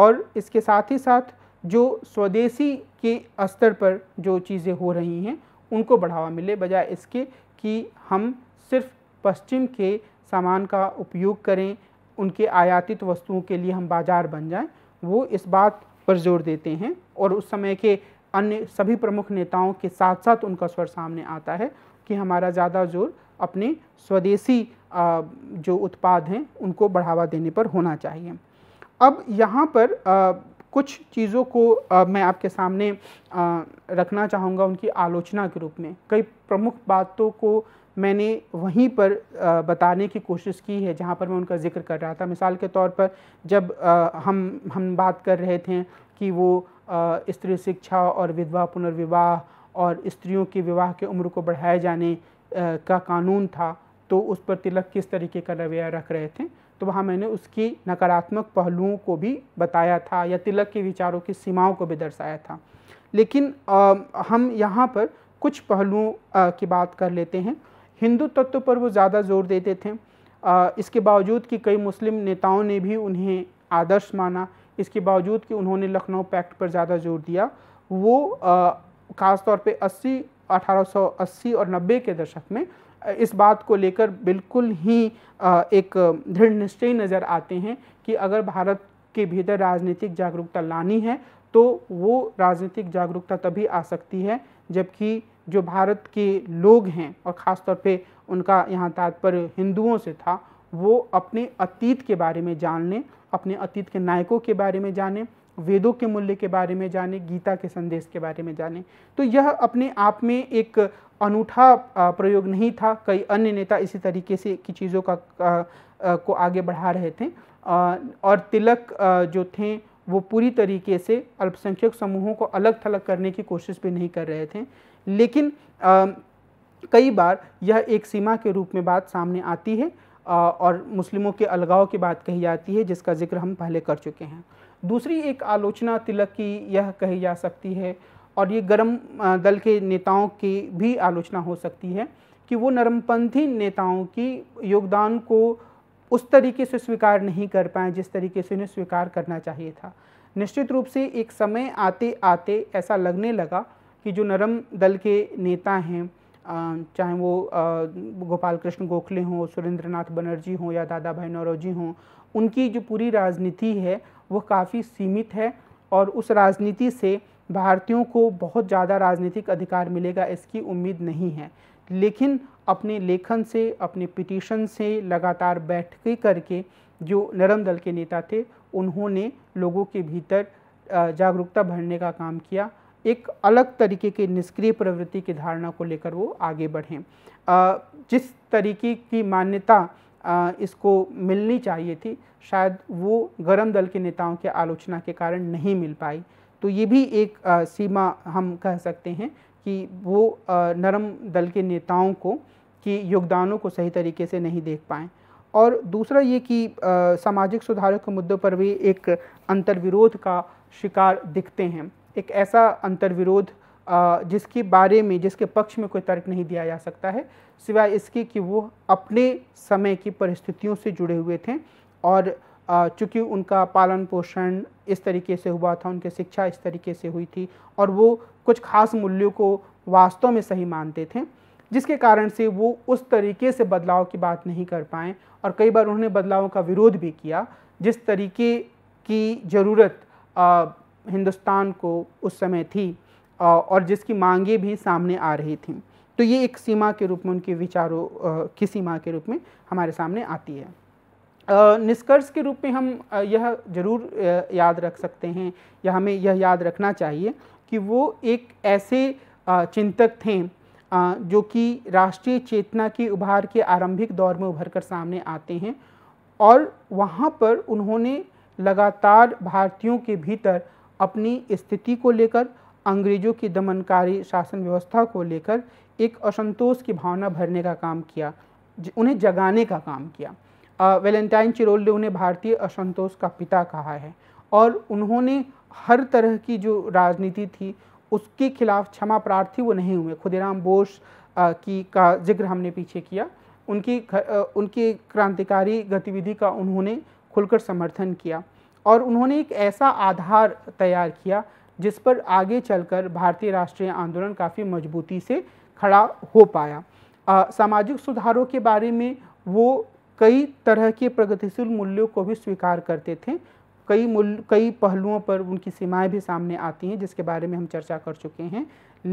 और इसके साथ ही साथ जो स्वदेशी के स्तर पर जो चीज़ें हो रही हैं उनको बढ़ावा मिले बजाय इसके कि हम सिर्फ पश्चिम के सामान का उपयोग करें उनके आयातित वस्तुओं के लिए हम बाज़ार बन जाएं वो इस बात पर जोर देते हैं और उस समय के अन्य सभी प्रमुख नेताओं के साथ साथ उनका स्वर सामने आता है कि हमारा ज़्यादा जोर अपने स्वदेशी जो उत्पाद हैं उनको बढ़ावा देने पर होना चाहिए अब यहाँ पर कुछ चीज़ों को आ, मैं आपके सामने आ, रखना चाहूँगा उनकी आलोचना के रूप में कई प्रमुख बातों को मैंने वहीं पर आ, बताने की कोशिश की है जहाँ पर मैं उनका जिक्र कर रहा था मिसाल के तौर पर जब आ, हम हम बात कर रहे थे कि वो स्त्री शिक्षा और विधवा पुनर्विवाह और स्त्रियों के विवाह के उम्र को बढ़ाए जाने आ, का कानून था तो उस पर तिलक किस तरीके का रवैया रख रहे थे तो वहाँ मैंने उसकी नकारात्मक पहलुओं को भी बताया था या तिलक के विचारों की सीमाओं को भी दर्शाया था लेकिन आ, हम यहाँ पर कुछ पहलुओं की बात कर लेते हैं हिंदू तत्व पर वो ज़्यादा जोर देते थे आ, इसके बावजूद कि कई मुस्लिम नेताओं ने भी उन्हें आदर्श माना इसके बावजूद कि उन्होंने लखनऊ पैक्ट पर ज़्यादा जोर दिया वो ख़ासतौर पर अस्सी अस्सी और नब्बे के दशक में इस बात को लेकर बिल्कुल ही एक दृढ़ निश्चय नज़र आते हैं कि अगर भारत के भीतर राजनीतिक जागरूकता लानी है तो वो राजनीतिक जागरूकता तभी आ सकती है जबकि जो भारत के लोग हैं और ख़ासतौर पे उनका यहाँ तात्पर्य हिंदुओं से था वो अपने अतीत के बारे में जान लें अपने अतीत के नायकों के बारे में जानें वेदों के मूल्य के बारे में जाने गीता के संदेश के बारे में जाने तो यह अपने आप में एक अनूठा प्रयोग नहीं था कई अन्य नेता इसी तरीके से की चीज़ों का आ, आ, को आगे बढ़ा रहे थे आ, और तिलक जो थे वो पूरी तरीके से अल्पसंख्यक समूहों को अलग थलग करने की कोशिश भी नहीं कर रहे थे लेकिन कई बार यह एक सीमा के रूप में बात सामने आती है और मुस्लिमों के अलगाव की बात कही जाती है जिसका जिक्र हम पहले कर चुके हैं दूसरी एक आलोचना तिलक की यह कही जा सकती है और ये गर्म दल के नेताओं की भी आलोचना हो सकती है कि वो नरमपंथी नेताओं की योगदान को उस तरीके से स्वीकार नहीं कर पाए जिस तरीके से उन्हें स्वीकार करना चाहिए था निश्चित रूप से एक समय आते आते ऐसा लगने लगा कि जो नरम दल के नेता हैं चाहे वो गोपाल कृष्ण गोखले हों सुरेंद्र नाथ बनर्जी हों या दादा भाई नौरोजी हों उनकी जो पूरी राजनीति है वो काफ़ी सीमित है और उस राजनीति से भारतीयों को बहुत ज़्यादा राजनीतिक अधिकार मिलेगा इसकी उम्मीद नहीं है लेकिन अपने लेखन से अपने पिटिशन से लगातार बैठके करके जो नरम दल के नेता थे उन्होंने लोगों के भीतर जागरूकता भरने का काम किया एक अलग तरीके के निष्क्रिय प्रवृत्ति की धारणा को लेकर वो आगे बढ़ें जिस तरीके की मान्यता इसको मिलनी चाहिए थी शायद वो गरम दल के नेताओं के आलोचना के कारण नहीं मिल पाई तो ये भी एक आ, सीमा हम कह सकते हैं कि वो आ, नरम दल के नेताओं को कि योगदानों को सही तरीके से नहीं देख पाएँ और दूसरा ये कि सामाजिक सुधारों के मुद्दों पर भी एक अंतर्विरोध का शिकार दिखते हैं एक ऐसा अंतर्विरोध जिसके बारे में जिसके पक्ष में कोई तर्क नहीं दिया जा सकता है सिवाय इसके कि वो अपने समय की परिस्थितियों से जुड़े हुए थे और चूँकि उनका पालन पोषण इस तरीके से हुआ था उनकी शिक्षा इस तरीके से हुई थी और वो कुछ खास मूल्यों को वास्तव में सही मानते थे जिसके कारण से वो उस तरीके से बदलाव की बात नहीं कर पाए और कई बार उन्होंने बदलावों का विरोध भी किया जिस तरीके की ज़रूरत हिंदुस्तान को उस समय थी आ, और जिसकी मांगे भी सामने आ रही थी तो ये एक सीमा के रूप में उनके विचारों की सीमा के रूप में हमारे सामने आती है निष्कर्ष के रूप में हम यह जरूर याद रख सकते हैं या हमें यह याद रखना चाहिए कि वो एक ऐसे चिंतक थे जो कि राष्ट्रीय चेतना के उभार के आरंभिक दौर में उभर कर सामने आते हैं और वहाँ पर उन्होंने लगातार भारतीयों के भीतर अपनी स्थिति को लेकर अंग्रेजों की दमनकारी शासन व्यवस्था को लेकर एक असंतोष की भावना भरने का काम किया उन्हें जगाने का काम किया वेलेंटाइन ने उन्हें भारतीय असंतोष का पिता कहा है और उन्होंने हर तरह की जो राजनीति थी उसके खिलाफ क्षमा प्रार्थी वो नहीं हुए खुदीराम बोस की का जिक्र हमने पीछे किया उनकी उनकी क्रांतिकारी गतिविधि का उन्होंने खुलकर समर्थन किया और उन्होंने एक ऐसा आधार तैयार किया जिस पर आगे चलकर भारतीय राष्ट्रीय आंदोलन काफ़ी मजबूती से खड़ा हो पाया सामाजिक सुधारों के बारे में वो कई तरह के प्रगतिशील मूल्यों को भी स्वीकार करते थे कई मूल्य कई पहलुओं पर उनकी सीमाएं भी सामने आती हैं जिसके बारे में हम चर्चा कर चुके हैं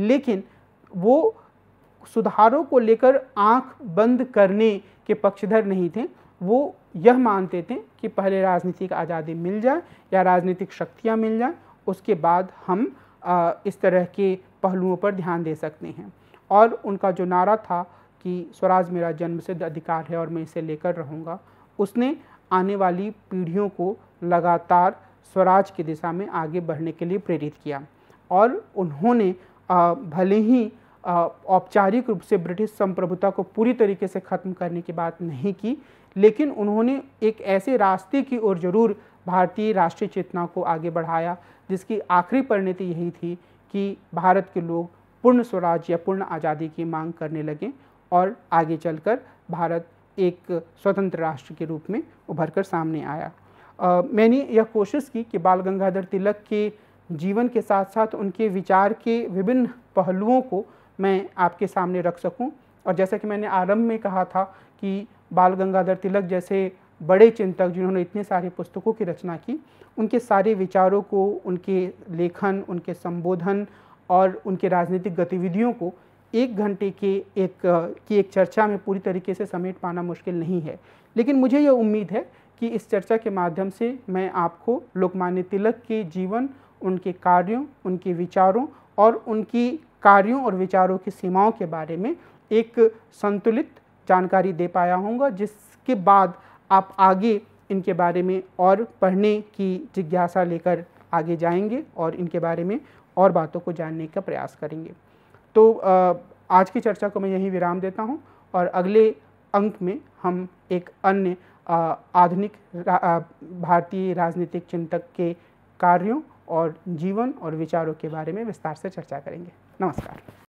लेकिन वो सुधारों को लेकर आंख बंद करने के पक्षधर नहीं थे वो यह मानते थे कि पहले राजनीतिक आज़ादी मिल जाए या राजनीतिक शक्तियाँ मिल जाए उसके बाद हम इस तरह के पहलुओं पर ध्यान दे सकते हैं और उनका जो नारा था कि स्वराज मेरा जन्म सिद्ध अधिकार है और मैं इसे लेकर रहूँगा उसने आने वाली पीढ़ियों को लगातार स्वराज की दिशा में आगे बढ़ने के लिए प्रेरित किया और उन्होंने भले ही औपचारिक रूप से ब्रिटिश संप्रभुता को पूरी तरीके से ख़त्म करने की बात नहीं की लेकिन उन्होंने एक ऐसे रास्ते की ओर ज़रूर भारतीय राष्ट्रीय चेतना को आगे बढ़ाया जिसकी आखिरी परिणति यही थी कि भारत के लोग पूर्ण स्वराज या पूर्ण आज़ादी की मांग करने लगे और आगे चलकर भारत एक स्वतंत्र राष्ट्र के रूप में उभर कर सामने आया आ, मैंने यह कोशिश की कि बाल गंगाधर तिलक के जीवन के साथ साथ उनके विचार के विभिन्न पहलुओं को मैं आपके सामने रख सकूं और जैसा कि मैंने आरंभ में कहा था कि बाल गंगाधर तिलक जैसे बड़े चिंतक जिन्होंने इतने सारे पुस्तकों की रचना की उनके सारे विचारों को उनके लेखन उनके संबोधन और उनके राजनीतिक गतिविधियों को एक घंटे के एक की एक चर्चा में पूरी तरीके से समेट पाना मुश्किल नहीं है लेकिन मुझे ये उम्मीद है कि इस चर्चा के माध्यम से मैं आपको लोकमान्य तिलक के जीवन उनके कार्यों उनके विचारों और उनकी कार्यों और विचारों की सीमाओं के बारे में एक संतुलित जानकारी दे पाया हूँ जिसके बाद आप आगे इनके बारे में और पढ़ने की जिज्ञासा लेकर आगे जाएंगे और इनके बारे में और बातों को जानने का प्रयास करेंगे तो आज की चर्चा को मैं यहीं विराम देता हूँ और अगले अंक में हम एक अन्य आधुनिक भारतीय राजनीतिक चिंतक के कार्यों और जीवन और विचारों के बारे में विस्तार से चर्चा करेंगे नमस्कार